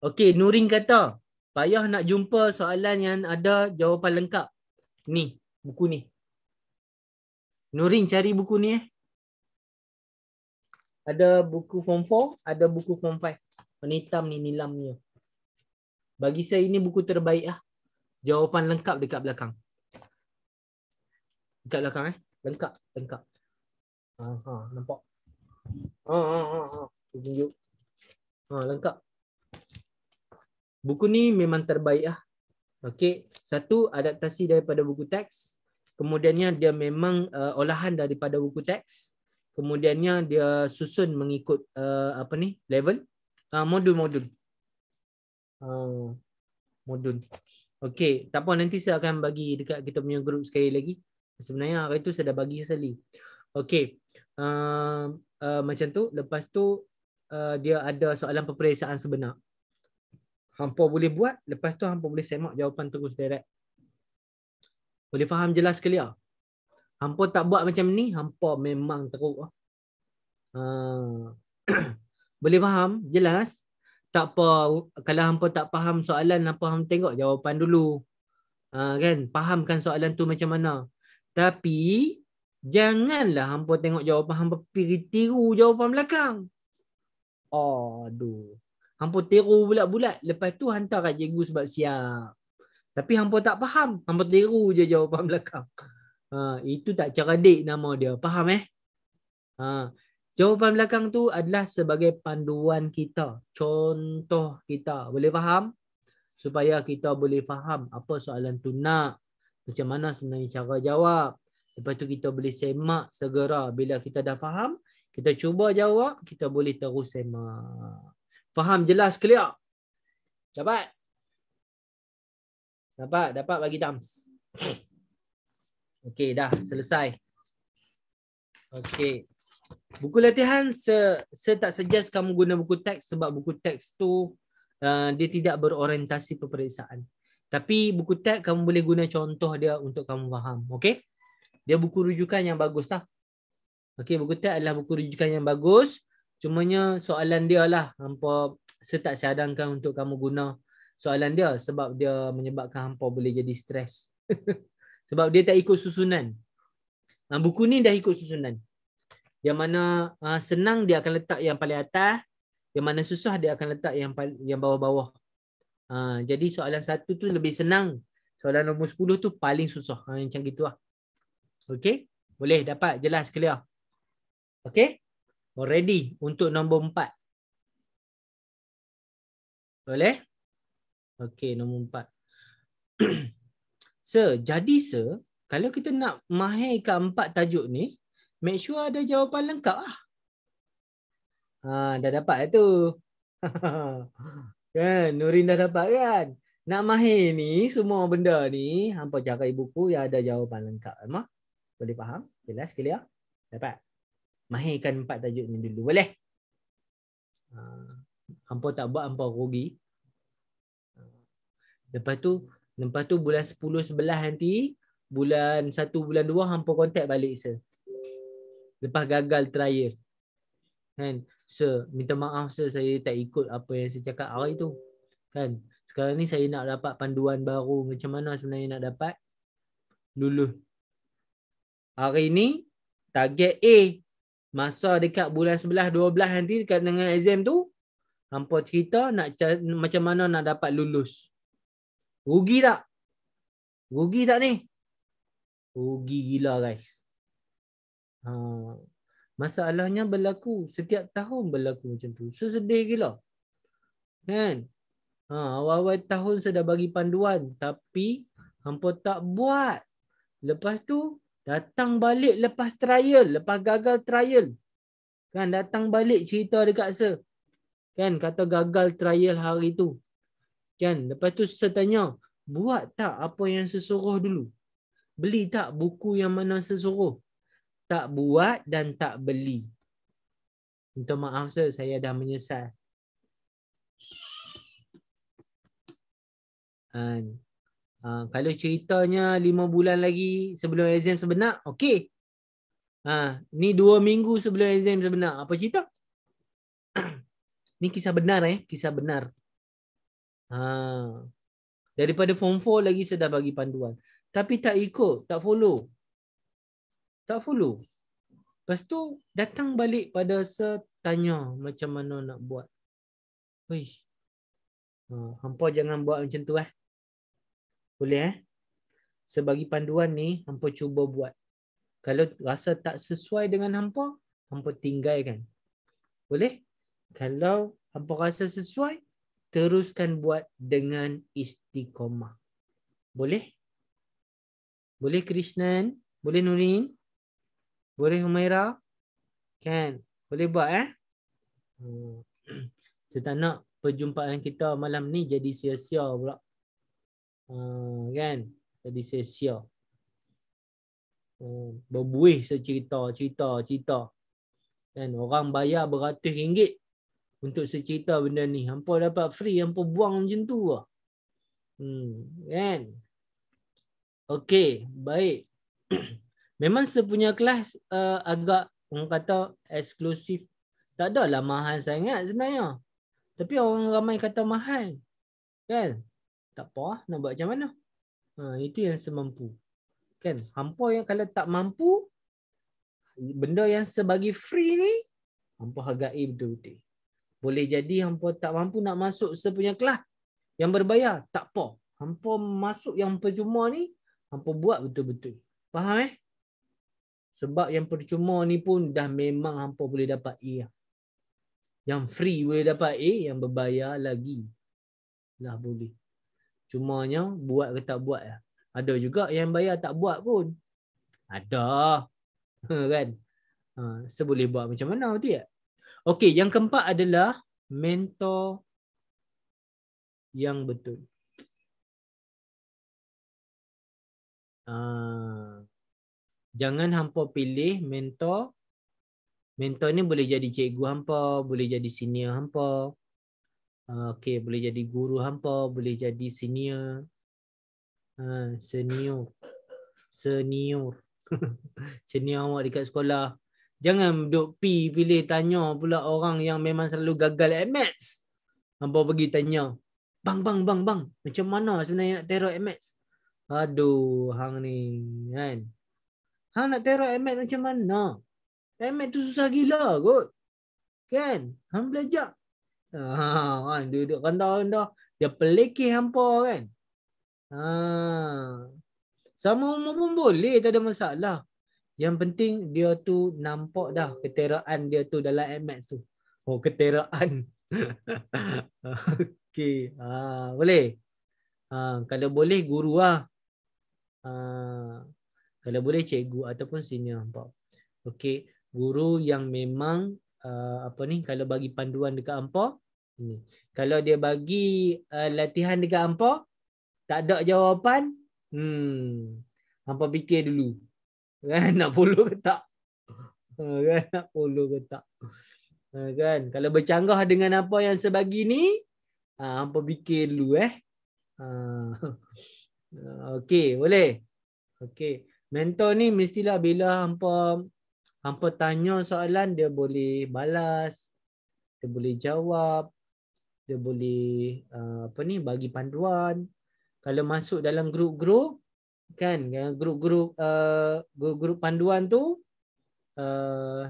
okay. Nurin kata, payah nak jumpa soalan yang ada jawapan lengkap. Ni, buku ni. Nurin cari buku ni eh. Ada buku form 4, ada buku form 5. Warna hitam ni, nilamnya. Bagi saya ini buku terbaik lah. Jawapan lengkap dekat belakang. Dekat belakang eh. Lengkap, lengkap. Ha, ha, nampak. Ha, ha, ha, ha. Tunjuk. Ha, lengkap. Buku ni memang terbaik lah. Okay. Satu, adaptasi daripada buku teks. Kemudiannya dia memang uh, olahan daripada buku teks. Kemudiannya dia susun mengikut uh, apa ni level. Uh, modul-modul. Oh, modun. Okey, tak apa nanti saya akan bagi dekat kita punya group sekali lagi. Sebenarnya hari tu saya dah bagi sekali. Okey. Uh, uh, macam tu lepas tu uh, dia ada soalan peperiksaan sebenar. Hampa boleh buat, lepas tu hampa boleh semak jawapan terus direct. Boleh faham jelas ke ah. Hampa tak buat macam ni, hampa memang teruk. Uh, boleh faham? Jelas? tak apa kalau hangpa tak faham soalan hangpa ham tengok jawapan dulu ha, kan fahamkan soalan tu macam mana tapi janganlah hangpa tengok jawapan hangpa pergi tiru jawapan belakang aduh hangpa tiru bulat-bulat lepas tu hantar kat cikgu sebab siap tapi hangpa tak faham hangpa tiru je jawapan belakang ha, itu tak cerdik nama dia faham eh ha Jawapan belakang tu adalah sebagai panduan kita. Contoh kita. Boleh faham? Supaya kita boleh faham apa soalan tu nak. Macam mana sebenarnya cara jawab. Lepas tu kita boleh semak segera. Bila kita dah faham, kita cuba jawab, kita boleh terus semak. Faham jelas clear? Dapat? Dapat, dapat bagi thumbs. Okay dah selesai. Okay buku latihan saya, se tak suggest kamu guna buku teks sebab buku teks tu uh, dia tidak berorientasi peperiksaan. Tapi buku teks kamu boleh guna contoh dia untuk kamu faham. Okey? Dia buku rujukan yang baguslah. Okey, buku teks adalah buku rujukan yang bagus. Cuma nya soalan dia lah hampa saya tak cadangkan untuk kamu guna soalan dia sebab dia menyebabkan hampa boleh jadi stres. sebab dia tak ikut susunan. Nah, buku ni dah ikut susunan yang mana uh, senang dia akan letak yang paling atas yang mana susah dia akan letak yang paling, yang bawah-bawah uh, jadi soalan satu tu lebih senang soalan nombor sepuluh tu paling susah uh, macam gitulah okey boleh dapat jelas clear Okay, already oh, untuk nombor empat. boleh? okay nombor empat. sir, jadi sir, kalau kita nak mahir ke empat tajuk ni, uh, make sure ada jawapan lengkap lah. Ha, dah dapat tu. kan, Nurin dah dapat kan. Nak mahir ni, semua benda ni, hampa jaga ibu ku yang ada jawapan lengkap. Emak, boleh faham? Jelas, clear? Dapat? Mahirkan empat tajuk ni dulu. Boleh? Ha, hampa tak buat, hampa rugi. Lepas tu, lepas tu bulan 10-11 nanti, bulan 1, bulan 2, hampa kontak balik saya lepas gagal trial kan so minta maaf sir saya tak ikut apa yang saya cakap hari tu kan sekarang ni saya nak dapat panduan baru macam mana sebenarnya nak dapat lulus hari ni target A masa dekat bulan 11 12 nanti dekat dengan exam tu hangpa cerita nak macam mana nak dapat lulus rugi tak rugi tak ni rugi gila guys Ha. Masalahnya berlaku. Setiap tahun berlaku macam tu. Sesedih gila. Kan? Ha, awal-awal tahun saya dah bagi panduan. Tapi, hampa tak buat. Lepas tu, datang balik lepas trial. Lepas gagal trial. Kan? Datang balik cerita dekat saya. Kan? Kata gagal trial hari tu. Kan? Lepas tu saya tanya, buat tak apa yang sesuruh dulu? Beli tak buku yang mana sesuruh? tak buat dan tak beli. Minta maaf sir, saya dah menyesal. Dan, uh, ha, kalau ceritanya lima bulan lagi sebelum exam sebenar, okey. Ha, uh, ni dua minggu sebelum exam sebenar. Apa cerita? ni kisah benar eh, kisah benar. Ha. Uh, daripada form 4 lagi sudah bagi panduan. Tapi tak ikut, tak follow tak follow. Lepas tu datang balik pada setanya macam mana nak buat. Hui. Ha, hampa jangan buat macam tu eh. Boleh eh? Sebagai panduan ni, hampa cuba buat. Kalau rasa tak sesuai dengan hampa, hampa tinggalkan. Boleh? Kalau hampa rasa sesuai, teruskan buat dengan istiqomah. Boleh? Boleh Krishnan? Boleh Nurin? Boleh Humaira? Kan? Boleh buat eh? Hmm. Saya tak nak perjumpaan kita malam ni jadi sia-sia pula. Ah, kan? Jadi sia-sia. Hmm. Berbuih secerita, cerita, cerita. Kan? Orang bayar beratus ringgit untuk secerita benda ni. Hampa dapat free, hampa buang macam tu lah. Hmm, kan? Okay, baik. memang sepunya kelas uh, agak orang kata eksklusif tak ada lah mahal sangat sebenarnya tapi orang ramai kata mahal kan tak apa lah nak buat macam mana ha, itu yang semampu kan hampa yang kalau tak mampu benda yang sebagi free ni hampa hargai betul-betul boleh jadi hampa tak mampu nak masuk sepunya kelas yang berbayar tak apa hampa masuk yang percuma ni hampa buat betul-betul faham eh sebab yang percuma ni pun dah memang hampa boleh dapat A. Lah. Yang free boleh dapat A, yang berbayar lagi. dah boleh. Cumanya buat ke tak buat. Lah. Ada juga yang bayar tak buat pun. Ada. kan? Ha, seboleh buat macam mana berarti tak? Okey, yang keempat adalah mentor yang betul. Haa. Ah jangan hampa pilih mentor. Mentor ni boleh jadi cikgu hampa, boleh jadi senior hampa. Ah, okay, boleh jadi guru hampa, boleh jadi senior. Uh, senior. Senior. senior awak dekat sekolah. Jangan duk pi pilih tanya pula orang yang memang selalu gagal at maths. Hampa pergi tanya. Bang, bang, bang, bang. Macam mana sebenarnya nak teror at maths? Aduh, hang ni. Kan? Ha nak terak Emmet macam mana? Emmet tu susah gila kot. Kan? Han belajar. Ha, dia ha, ha. ha, duduk rendah-rendah. Dia pelikih hampa kan? Ha. Sama umur pun boleh. Tak ada masalah. Yang penting dia tu nampak dah keteraan dia tu dalam Emmet tu. Oh keteraan. okay. Ha, boleh? Ha, kalau boleh guru lah. Ha kalau boleh cikgu ataupun senior hangpa. Okey, guru yang memang uh, apa ni kalau bagi panduan dekat hangpa ni. Kalau dia bagi uh, latihan dekat hangpa tak ada jawapan, hmm hangpa fikir dulu. Kan nak follow ke tak? Ah, kan nak follow ke tak? Ah, kan kalau bercanggah dengan apa yang sebagi ni ah hangpa fikir dulu eh. Ah, ah okey boleh. Okey mentor ni mestilah bila hampa hampa tanya soalan dia boleh balas dia boleh jawab dia boleh uh, apa ni bagi panduan kalau masuk dalam grup-grup kan grup-grup uh, grup panduan tu uh,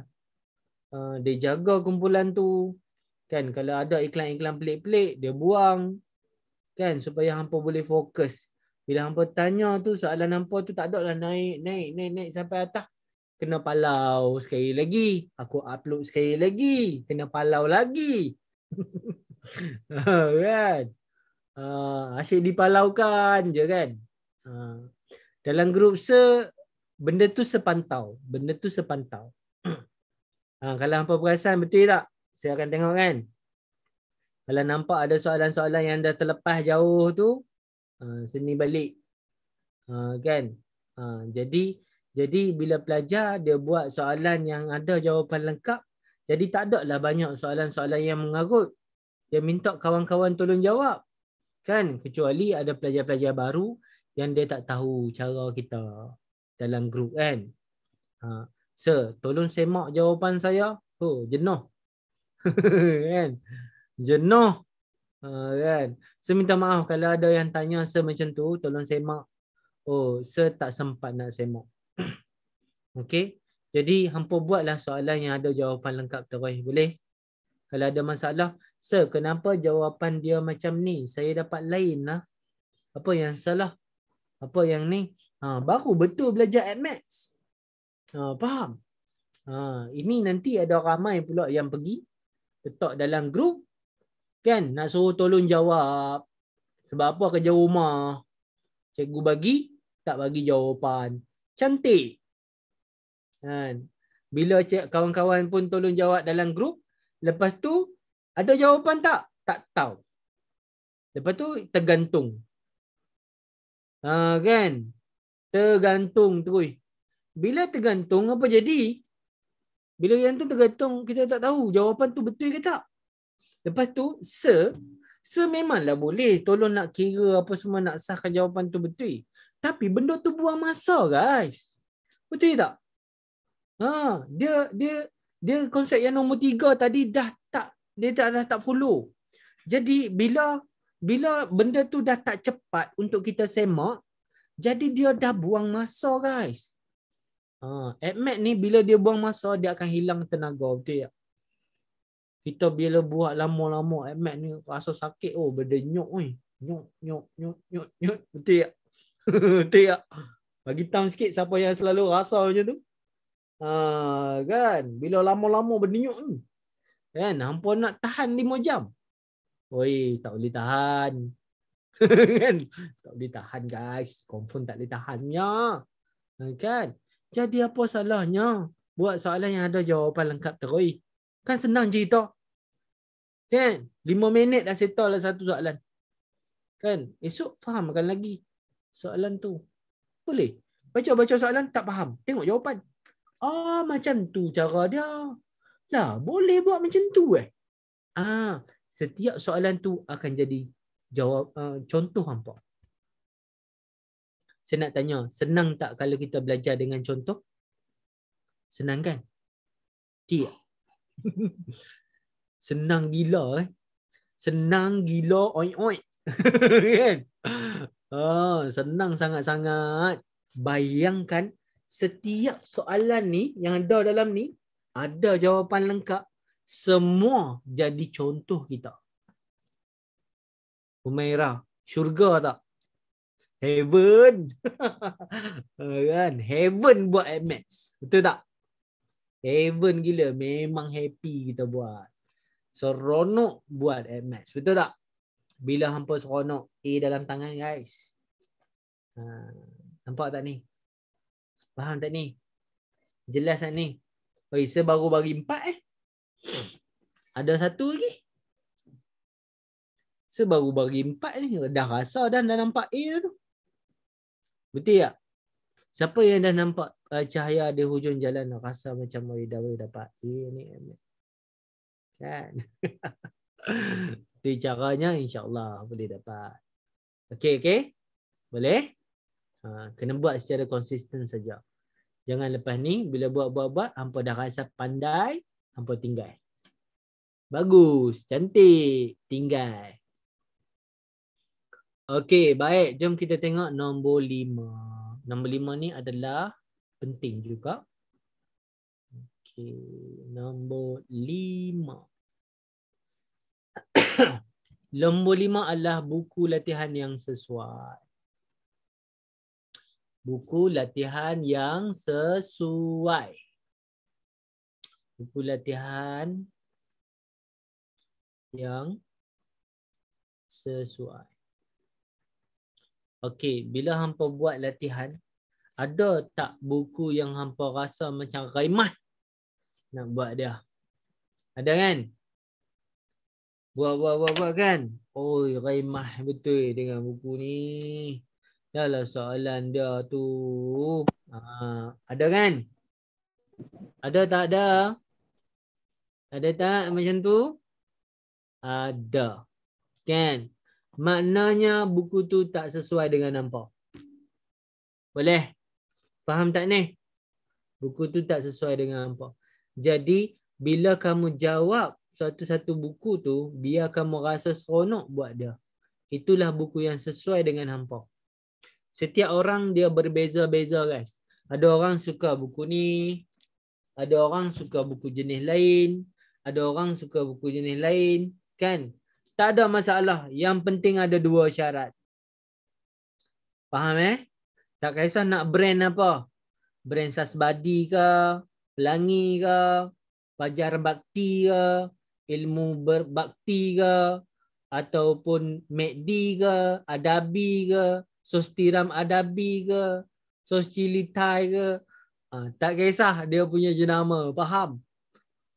uh, dia jaga kumpulan tu kan kalau ada iklan-iklan pelik-pelik dia buang kan supaya hampa boleh fokus bila hampa tanya tu soalan hampa tu tak ada lah naik naik naik naik sampai atas kena palau sekali lagi. Aku upload sekali lagi, kena palau lagi. Ah, kan? Uh, asyik dipalaukan je kan. Uh, dalam grup se benda tu sepantau, benda tu sepantau. uh, kalau hampa perasan betul tak? Saya akan tengok kan. Kalau nampak ada soalan-soalan yang dah terlepas jauh tu, Ah, seni balik uh, kan uh, jadi jadi bila pelajar dia buat soalan yang ada jawapan lengkap jadi tak ada lah banyak soalan-soalan yang mengarut dia minta kawan-kawan tolong jawab kan kecuali ada pelajar-pelajar baru yang dia tak tahu cara kita dalam grup kan uh, sir tolong semak jawapan saya oh jenuh kan jenuh Ha, kan. Saya minta maaf kalau ada yang tanya saya macam tu, tolong semak. Oh, saya tak sempat nak semak. Okay, Jadi hampa buatlah soalan yang ada jawapan lengkap terus boleh. Kalau ada masalah, sir, kenapa jawapan dia macam ni? Saya dapat lain lah. Apa yang salah? Apa yang ni? Ha, baru betul belajar at maths. Ha, faham? Ha, ini nanti ada ramai pula yang pergi. Ketok dalam grup. Kan? Nak suruh tolong jawab. Sebab apa kerja rumah? Cikgu bagi, tak bagi jawapan. Cantik. Kan? Bila kawan-kawan pun tolong jawab dalam grup, lepas tu ada jawapan tak? Tak tahu. Lepas tu tergantung. Ha, kan? Tergantung tu. Bila tergantung apa jadi? Bila yang tu tergantung, kita tak tahu jawapan tu betul ke tak. Lepas tu, se se memanglah boleh tolong nak kira apa semua nak sahkan jawapan tu betul. Tapi benda tu buang masa, guys. Betul tak? Ha, dia dia dia konsep yang nombor tiga tadi dah tak dia tak dah tak follow. Jadi bila bila benda tu dah tak cepat untuk kita semak, jadi dia dah buang masa, guys. Ha, admit ni bila dia buang masa dia akan hilang tenaga, betul tak? kita bila buat lama-lama admit ni rasa sakit oh berdenyuk oi nyuk nyuk nyuk nyuk nyuk betul ya betul ya bagi tahu sikit siapa yang selalu rasa macam tu ha kan bila lama-lama berdenyuk ni kan hampa nak tahan 5 jam oi tak boleh tahan kan tak boleh tahan guys confirm tak boleh tahan ya kan jadi apa salahnya buat soalan yang ada jawapan lengkap terus kan senang cerita Kan? lima minit dah settle lah satu soalan. Kan? Esok faham fahamkan lagi soalan tu. Boleh? Baca-baca soalan tak faham. Tengok jawapan. Ah, macam tu cara dia. Lah, boleh buat macam tu eh. Ah, setiap soalan tu akan jadi jawab uh, contoh hangpa. Saya nak tanya, senang tak kalau kita belajar dengan contoh? Senang kan? Tiap. Senang gila eh. Senang gila oi oi. kan? Oh, senang sangat-sangat. Bayangkan setiap soalan ni yang ada dalam ni ada jawapan lengkap. Semua jadi contoh kita. Humaira, syurga tak? Heaven. Ah, kan? Heaven buat MX. Betul tak? Heaven gila. Memang happy kita buat seronok buat at eh, maths. Betul tak? Bila hampa seronok A dalam tangan guys. Ha, nampak tak ni? Faham tak ni? Jelas tak ni? Oi, saya baru bagi empat eh. Ada satu lagi. Saya baru bagi empat ni. Dah rasa dan dah nampak A tu. Betul tak? Siapa yang dah nampak eh, cahaya di hujung jalan rasa macam boleh dapat A ni. Eh, kan tu caranya insyaallah boleh dapat okey okey boleh ha, kena buat secara konsisten saja jangan lepas ni bila buat-buat-buat hangpa dah rasa pandai hangpa tinggal bagus cantik tinggal Okey, baik. Jom kita tengok nombor lima. Nombor lima ni adalah penting juga. Okey, nombor lima. nombor lima adalah buku latihan yang sesuai. Buku latihan yang sesuai. Buku latihan yang sesuai. Okey, bila hampa buat latihan, ada tak buku yang hampa rasa macam raimat nak buat dia. Ada kan? Buat buat buat buat kan? Oi, raimah betul dengan buku ni. Dahlah soalan dia tu. Ha, ada kan? Ada tak ada? Ada tak macam tu? Ada. Kan? Maknanya buku tu tak sesuai dengan nampak. Boleh? Faham tak ni? Buku tu tak sesuai dengan nampak. Jadi bila kamu jawab satu-satu buku tu, dia kamu rasa seronok buat dia. Itulah buku yang sesuai dengan hampa. Setiap orang dia berbeza-beza guys. Ada orang suka buku ni. Ada orang suka buku jenis lain. Ada orang suka buku jenis lain. Kan? Tak ada masalah. Yang penting ada dua syarat. Faham eh? Tak kisah nak brand apa. Brand Sasbadi ke pelangi ke, pelajar bakti ke, ilmu berbakti ke, ataupun medi ke, adabi ke, sostiram adabi ke, sosilitai ke. Ha, tak kisah dia punya jenama. Faham?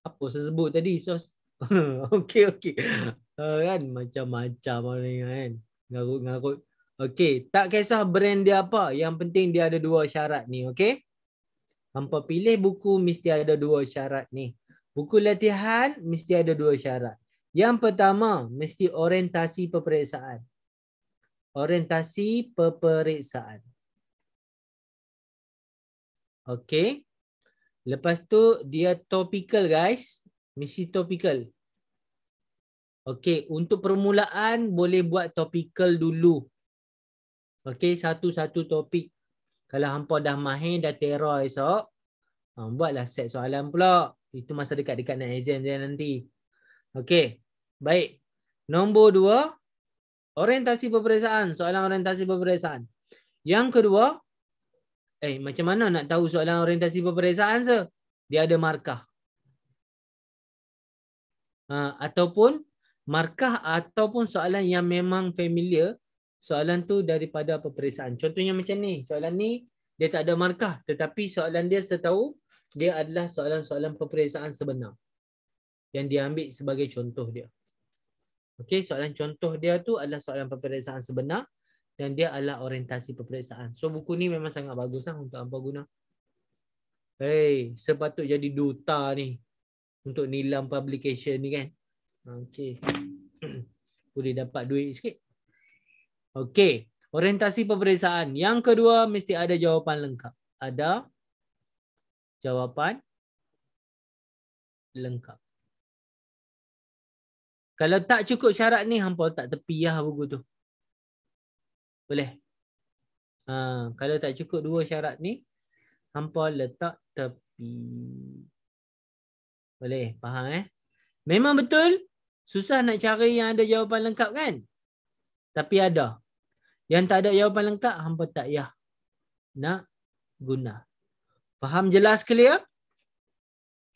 Apa saya sebut tadi? Sos... okay, okey. Ha, kan? Macam-macam orang kan? Ngarut-ngarut. okay, tak kisah brand dia apa. Yang penting dia ada dua syarat ni, okay? Hampa pilih buku mesti ada dua syarat ni. Buku latihan mesti ada dua syarat. Yang pertama mesti orientasi peperiksaan. Orientasi peperiksaan. Okey. Lepas tu dia topical guys. Mesti topical. Okey, untuk permulaan boleh buat topical dulu. Okey, satu-satu topik. Kalau hampa dah mahir dah teror, esok, ha, buatlah set soalan pula. Itu masa dekat-dekat nak exam dia nanti. Okey. Baik. Nombor dua. Orientasi peperiksaan. Soalan orientasi peperiksaan. Yang kedua. Eh, macam mana nak tahu soalan orientasi peperiksaan se? Dia ada markah. Ha, ataupun markah ataupun soalan yang memang familiar soalan tu daripada peperiksaan. Contohnya macam ni, soalan ni dia tak ada markah tetapi soalan dia setahu dia adalah soalan-soalan peperiksaan sebenar yang dia ambil sebagai contoh dia. Okey, soalan contoh dia tu adalah soalan peperiksaan sebenar dan dia adalah orientasi peperiksaan. So buku ni memang sangat baguslah untuk apa guna. Hey, sepatut jadi duta ni untuk nilam publication ni kan. Okey. Boleh dapat duit sikit. Okey, orientasi peperiksaan. Yang kedua mesti ada jawapan lengkap. Ada jawapan lengkap. Kalau tak cukup syarat ni hangpa tak tepiah buku tu. Boleh. Ha, kalau tak cukup dua syarat ni hangpa letak tepi. Boleh, faham eh? Memang betul susah nak cari yang ada jawapan lengkap kan? Tapi ada. Yang tak ada jawapan lengkap, hampa tak yah nak guna. Faham jelas clear?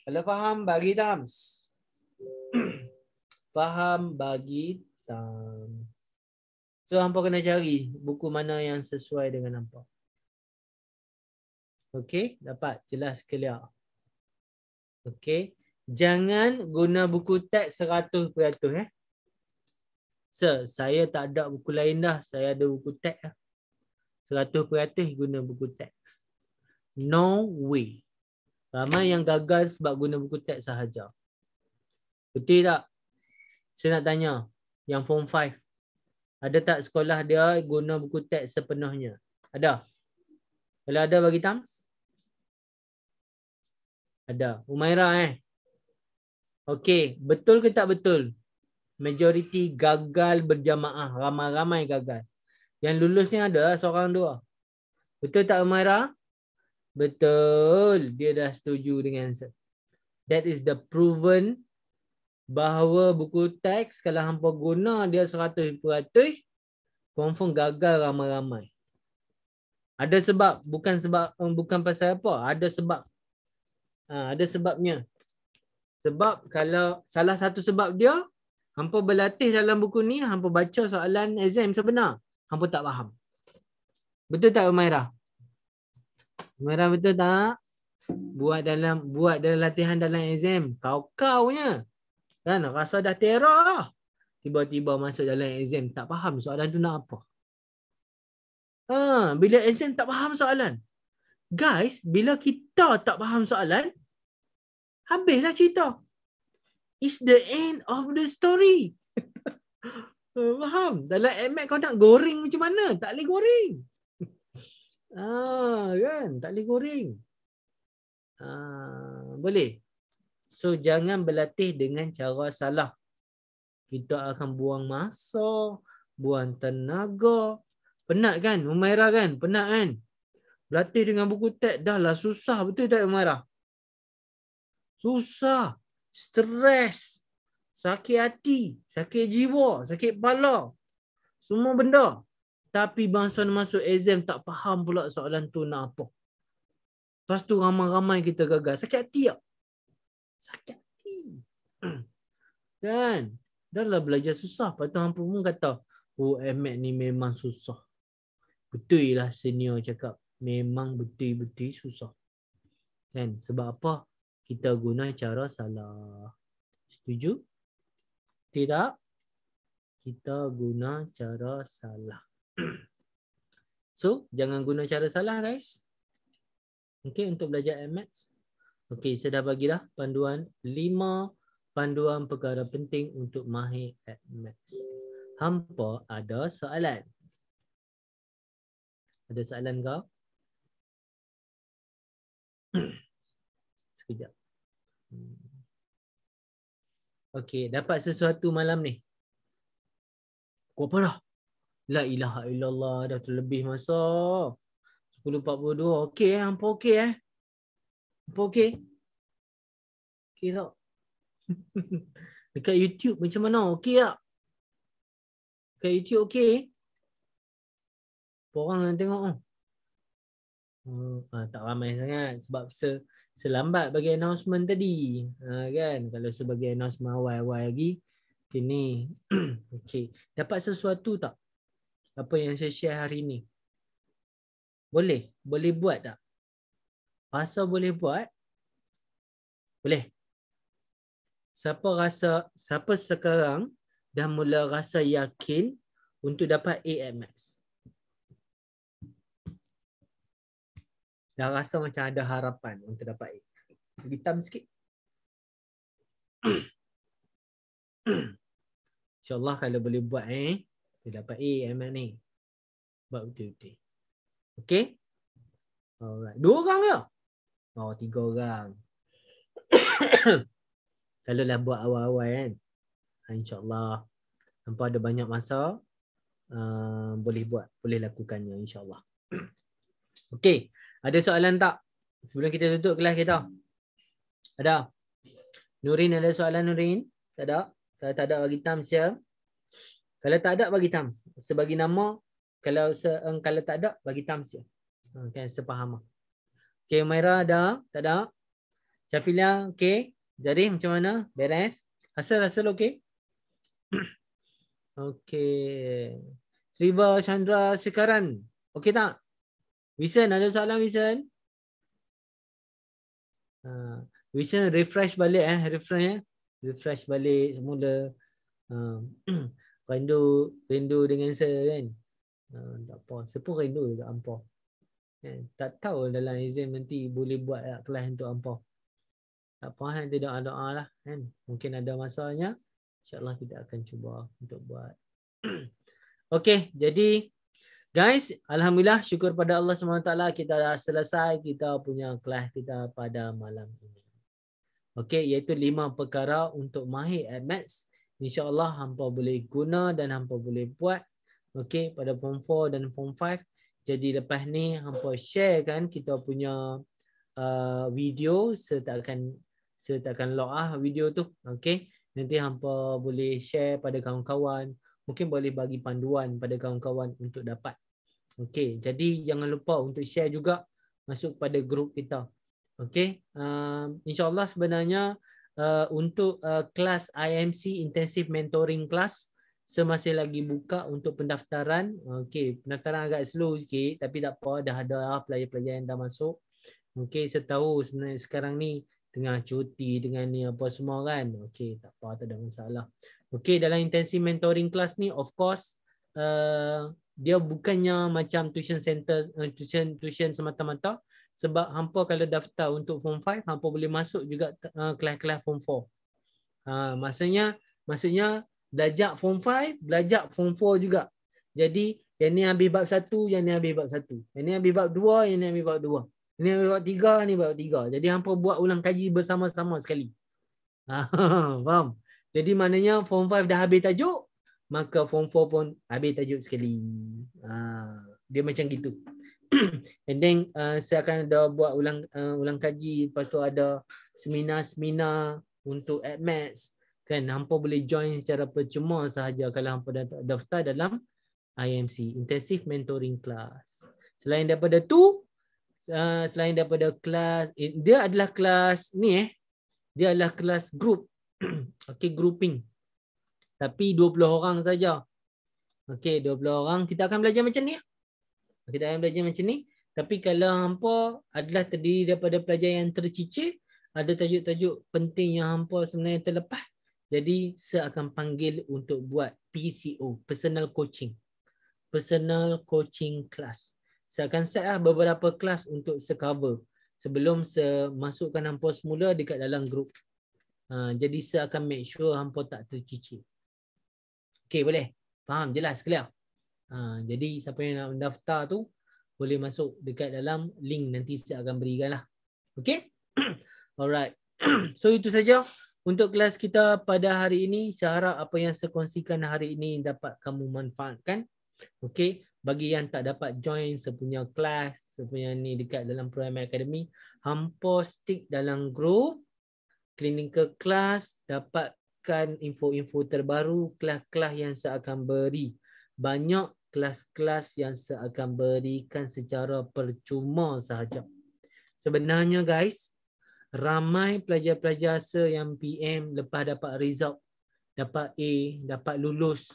Kalau faham bagi thumbs. faham bagi thumbs. So hampa kena cari buku mana yang sesuai dengan hampa. Okey, dapat jelas clear. Okey, jangan guna buku teks 100% eh. Sir, saya tak ada buku lain dah. Saya ada buku teks. 100% lah. guna buku teks. No way. Ramai yang gagal sebab guna buku teks sahaja. Betul tak? Saya nak tanya. Yang form 5. Ada tak sekolah dia guna buku teks sepenuhnya? Ada? Kalau ada bagi thumbs? Ada. Umairah eh? Okey. Betul ke tak betul? Betul majoriti gagal berjamaah. Ramai-ramai gagal. Yang lulusnya adalah seorang dua. Betul tak Umairah? Betul. Dia dah setuju dengan saya. That is the proven bahawa buku teks kalau hampa guna dia 100% confirm gagal ramai-ramai. Ada sebab, bukan sebab eh, bukan pasal apa, ada sebab. Ha, ada sebabnya. Sebab kalau salah satu sebab dia Hampa berlatih dalam buku ni, hampa baca soalan exam sebenar. Hampa tak faham. Betul tak Umaira? Umaira betul tak? Buat dalam buat dalam latihan dalam exam, kau-kau nya. Kan rasa dah terror lah. Tiba-tiba masuk dalam exam tak faham soalan tu nak apa. Ha, bila exam tak faham soalan. Guys, bila kita tak faham soalan, habislah cerita is the end of the story. Eh, faham? Dalam emek kau nak goreng macam mana? Tak boleh goreng. ah, kan? Tak boleh goreng. Ah, boleh? So, jangan berlatih dengan cara salah. Kita akan buang masa, buang tenaga. Penat kan? Umairah kan? Penat kan? Berlatih dengan buku tek dah lah susah betul tak Umairah? Susah stres, sakit hati, sakit jiwa, sakit kepala. Semua benda. Tapi bangsa masuk exam tak faham pula soalan tu nak apa. Lepas tu ramai-ramai kita gagal. Sakit hati tak? Sakit hati. kan? Dah lah belajar susah. Lepas tu hampa pun kata, oh Ahmed ni memang susah. Betul lah senior cakap. Memang betul-betul susah. Kan? Sebab apa? kita guna cara salah. Setuju? Tidak. Kita guna cara salah. So, jangan guna cara salah guys. Okay, untuk belajar MX. Okay, saya dah bagilah panduan lima panduan perkara penting untuk mahir at max. Hampa ada soalan. Ada soalan kau? sekejap. Hmm. Okey, dapat sesuatu malam ni. Kau apa dah? La ilaha illallah dah terlebih masa. 10.42. Okey eh, hampa okey eh. Hampa okey. Okey tak? Dekat YouTube macam mana? Okey tak? Dekat YouTube okey? Orang nak tengok. Oh. Hmm, ah, tak ramai sangat sebab se selambat bagi announcement tadi ha, kan kalau sebagai announcement awal-awal lagi okay, ni okey dapat sesuatu tak apa yang saya share hari ni boleh boleh buat tak rasa boleh buat boleh siapa rasa siapa sekarang dah mula rasa yakin untuk dapat AMS dah rasa macam ada harapan untuk dapat A. Hitam sikit. InsyaAllah kalau boleh buat eh, dia dapat A, amat ni. Buat betul-betul. Okay? Alright. Dua orang ke? Oh, tiga orang. kalau lah buat awal-awal kan. Ha, InsyaAllah. Nampak ada banyak masa. Uh, boleh buat. Boleh lakukannya insyaAllah. Okay, Ada soalan tak? Sebelum kita tutup kelas kita. Ada? Nurin ada soalan Nurin? Tak ada? Kalau tak ada bagi thumbs ya. Kalau tak ada bagi thumbs. Sebagai nama. Kalau se kalau tak ada bagi thumbs ya. Okay, sepaham. Okay, Umaira ada? Tak ada? Syafila okey? Jadi macam mana? Beres? Hasil-hasil okay. Okay. Sriba Chandra sekarang. Okey tak? Wilson, ada soalan Wilson? Uh, Wilson refresh balik eh, refresh eh. Refresh balik semula. Uh, rindu, rindu dengan saya kan. Uh, tak apa. Saya pun rindu juga ampa. Eh, kan? tak tahu dalam exam nanti boleh buat lah kelas untuk ampa. Tak apa kan, eh, tidak ada doa lah kan. Mungkin ada masanya. InsyaAllah kita akan cuba untuk buat. Okey, jadi Guys, alhamdulillah syukur pada Allah SWT kita dah selesai kita punya kelas kita pada malam ini. Okey, iaitu lima perkara untuk mahir at maths. InsyaAllah hampa boleh guna dan hampa boleh buat. Okey, pada form 4 dan form 5. Jadi lepas ni hampa share kan kita punya uh, video sertakan sertakan loah video tu. Okey, nanti hampa boleh share pada kawan-kawan mungkin boleh bagi panduan pada kawan-kawan untuk dapat Okey, jadi jangan lupa untuk share juga masuk pada grup kita. Okey, uh, insyaAllah sebenarnya uh, untuk uh, kelas IMC Intensive Mentoring Class semasa lagi buka untuk pendaftaran. Okey, pendaftaran agak slow sikit tapi tak apa dah ada lah pelajar-pelajar yang dah masuk. Okey, saya tahu sebenarnya sekarang ni tengah cuti dengan ni apa semua kan. Okey, tak apa tak ada masalah. Okey, dalam intensive mentoring class ni of course uh, dia bukannya macam tuition center uh, tuition tuition semata-mata sebab hampa kalau daftar untuk form 5 hampa boleh masuk juga eh, kelas-kelas uh, form 4 uh, ha, maksudnya maksudnya belajar form 5 belajar form 4 juga jadi yang ni habis bab 1 yang ni habis bab 1 yang ni habis bab 2 yang ni habis bab 2 ini habis bab 3 ini bab 3 jadi hampa buat ulang kaji bersama-sama sekali uh, faham jadi maknanya form 5 dah habis tajuk maka form 4 pun habis tajuk sekali. Ha, dia macam gitu. And then uh, saya akan ada buat ulang uh, ulang kaji lepas tu ada seminar-seminar untuk admats kan hangpa boleh join secara percuma sahaja kalau hangpa dah daftar dalam IMC intensive mentoring class. Selain daripada tu uh, selain daripada kelas eh, dia adalah kelas ni eh dia adalah kelas group. okay grouping tapi 20 orang saja. Okey, 20 orang kita akan belajar macam ni. Kita akan belajar macam ni. Tapi kalau hampa adalah terdiri daripada pelajar yang tercicir, ada tajuk-tajuk penting yang hampa sebenarnya terlepas, jadi saya akan panggil untuk buat PCO, personal coaching. Personal coaching class. Saya akan setlah beberapa kelas untuk saya cover sebelum saya masukkan hampa semula dekat dalam grup. Ha, jadi saya akan make sure hampa tak tercicir. Okey boleh. Faham jelas clear. Ha, jadi siapa yang nak mendaftar tu boleh masuk dekat dalam link nanti saya akan lah. Okey? Alright. so itu saja untuk kelas kita pada hari ini. Saya harap apa yang saya kongsikan hari ini dapat kamu manfaatkan. Okey, bagi yang tak dapat join sepunya kelas, sepunya ni dekat dalam Prime Academy, hampa stick dalam group clinical class dapat dapatkan info-info terbaru kelas-kelas yang saya akan beri. Banyak kelas-kelas yang saya akan berikan secara percuma sahaja. Sebenarnya guys, ramai pelajar-pelajar saya yang PM lepas dapat result, dapat A, dapat lulus.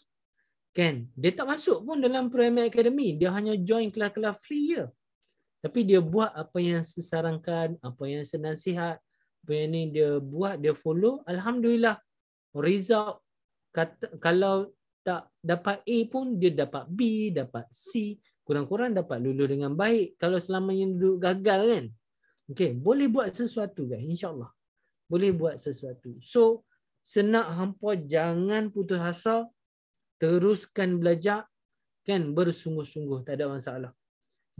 Kan? Dia tak masuk pun dalam Premier Academy. Dia hanya join kelas-kelas free ya Tapi dia buat apa yang saya sarankan, apa yang saya nasihat, apa yang ni dia buat, dia follow. Alhamdulillah, result kata, kalau tak dapat A pun dia dapat B, dapat C, kurang-kurang dapat lulus dengan baik kalau selama yang duduk gagal kan. Okey, boleh buat sesuatu guys, kan? insya-Allah. Boleh buat sesuatu. So, senak hampa jangan putus asa, teruskan belajar kan bersungguh-sungguh tak ada masalah.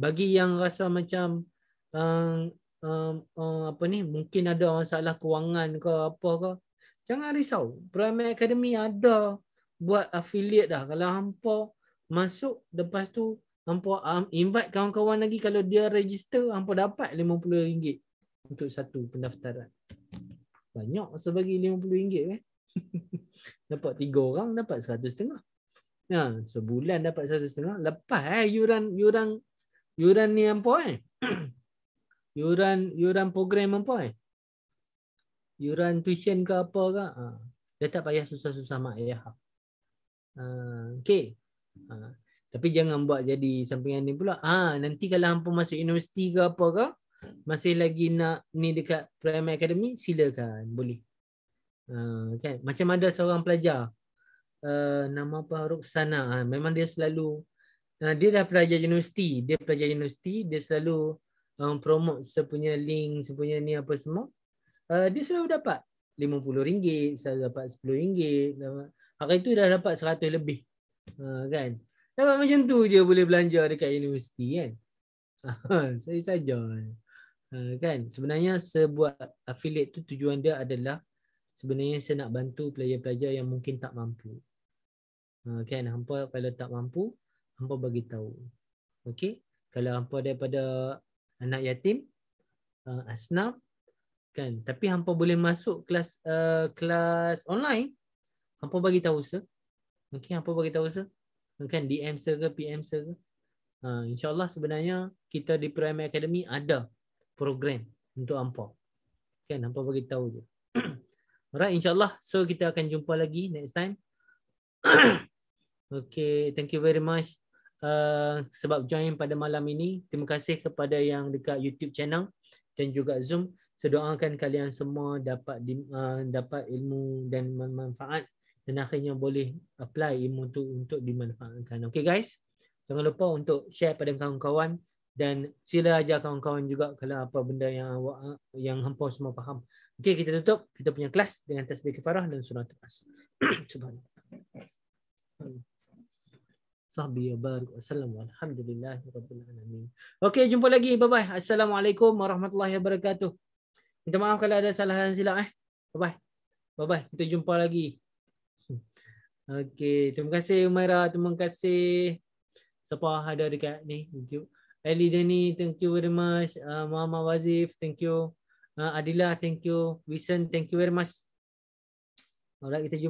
Bagi yang rasa macam um, um, um, apa ni, mungkin ada masalah kewangan ke apa ke, Jangan risau. Prime Academy ada buat affiliate dah. Kalau hampa masuk lepas tu hampa um, invite kawan-kawan lagi kalau dia register hampa dapat RM50 untuk satu pendaftaran. Banyak sebagi RM50 kan. Eh. dapat tiga orang dapat seratus setengah. Ya, sebulan dapat seratus setengah. Lepas eh, yuran yuran yuran ni hampa eh. yuran yuran program hampa eh yuran tuition ke apa ke ha. dia tak payah susah-susah mak ayah uh, ha, okay ha. tapi jangan buat jadi sampingan ni pula ha. nanti kalau hampa masuk universiti ke apa ke masih lagi nak ni dekat primary Academy silakan boleh uh, ha, okay. macam ada seorang pelajar uh, nama apa Ruksana ha. memang dia selalu uh, dia dah pelajar universiti dia pelajar universiti dia selalu um, promote sepunya link sepunya ni apa semua uh, dia selalu dapat RM50, selalu dapat RM10. Hari itu dah dapat RM100 lebih. Uh, kan? Dapat macam tu je boleh belanja dekat universiti kan? Saya saja. Uh, kan? Sebenarnya sebuat affiliate tu tujuan dia adalah sebenarnya saya nak bantu pelajar-pelajar yang mungkin tak mampu. Uh, kan? Hampa kalau tak mampu, hampa bagi tahu. Okey? Kalau hampa daripada anak yatim, uh, asnaf, kan tapi hangpa boleh masuk kelas uh, kelas online hangpa bagi tahu sir mungkin hangpa bagi tahu sir kan DM sir ke PM sir ke uh, insyaallah sebenarnya kita di Prime Academy ada program untuk hangpa kan hangpa bagi tahu je alright insyaallah so kita akan jumpa lagi next time okay thank you very much uh, sebab join pada malam ini terima kasih kepada yang dekat YouTube channel dan juga Zoom sedoakan kalian semua dapat uh, dapat ilmu dan manfaat dan akhirnya boleh apply ilmu tu untuk dimanfaatkan. Okay guys, jangan lupa untuk share pada kawan-kawan dan sila ajar kawan-kawan juga kalau apa benda yang awak, yang hampa semua faham. Okay, kita tutup. Kita punya kelas dengan tasbih kefarah dan surah tepas. Subhanallah. Sahbiyah Okay, jumpa lagi. Bye-bye. Assalamualaikum warahmatullahi wabarakatuh. Minta maaf kalau ada salah dan silap eh. Bye-bye. Bye-bye. Kita jumpa lagi. Okay. Terima kasih Umaira. Terima kasih. Siapa ada dekat ni. Thank you. Ali Dani. Thank you very much. Uh, Muhammad Wazif. Thank you. Uh, Adila. Thank you. Wilson. Thank you very much. Alright. Kita jumpa.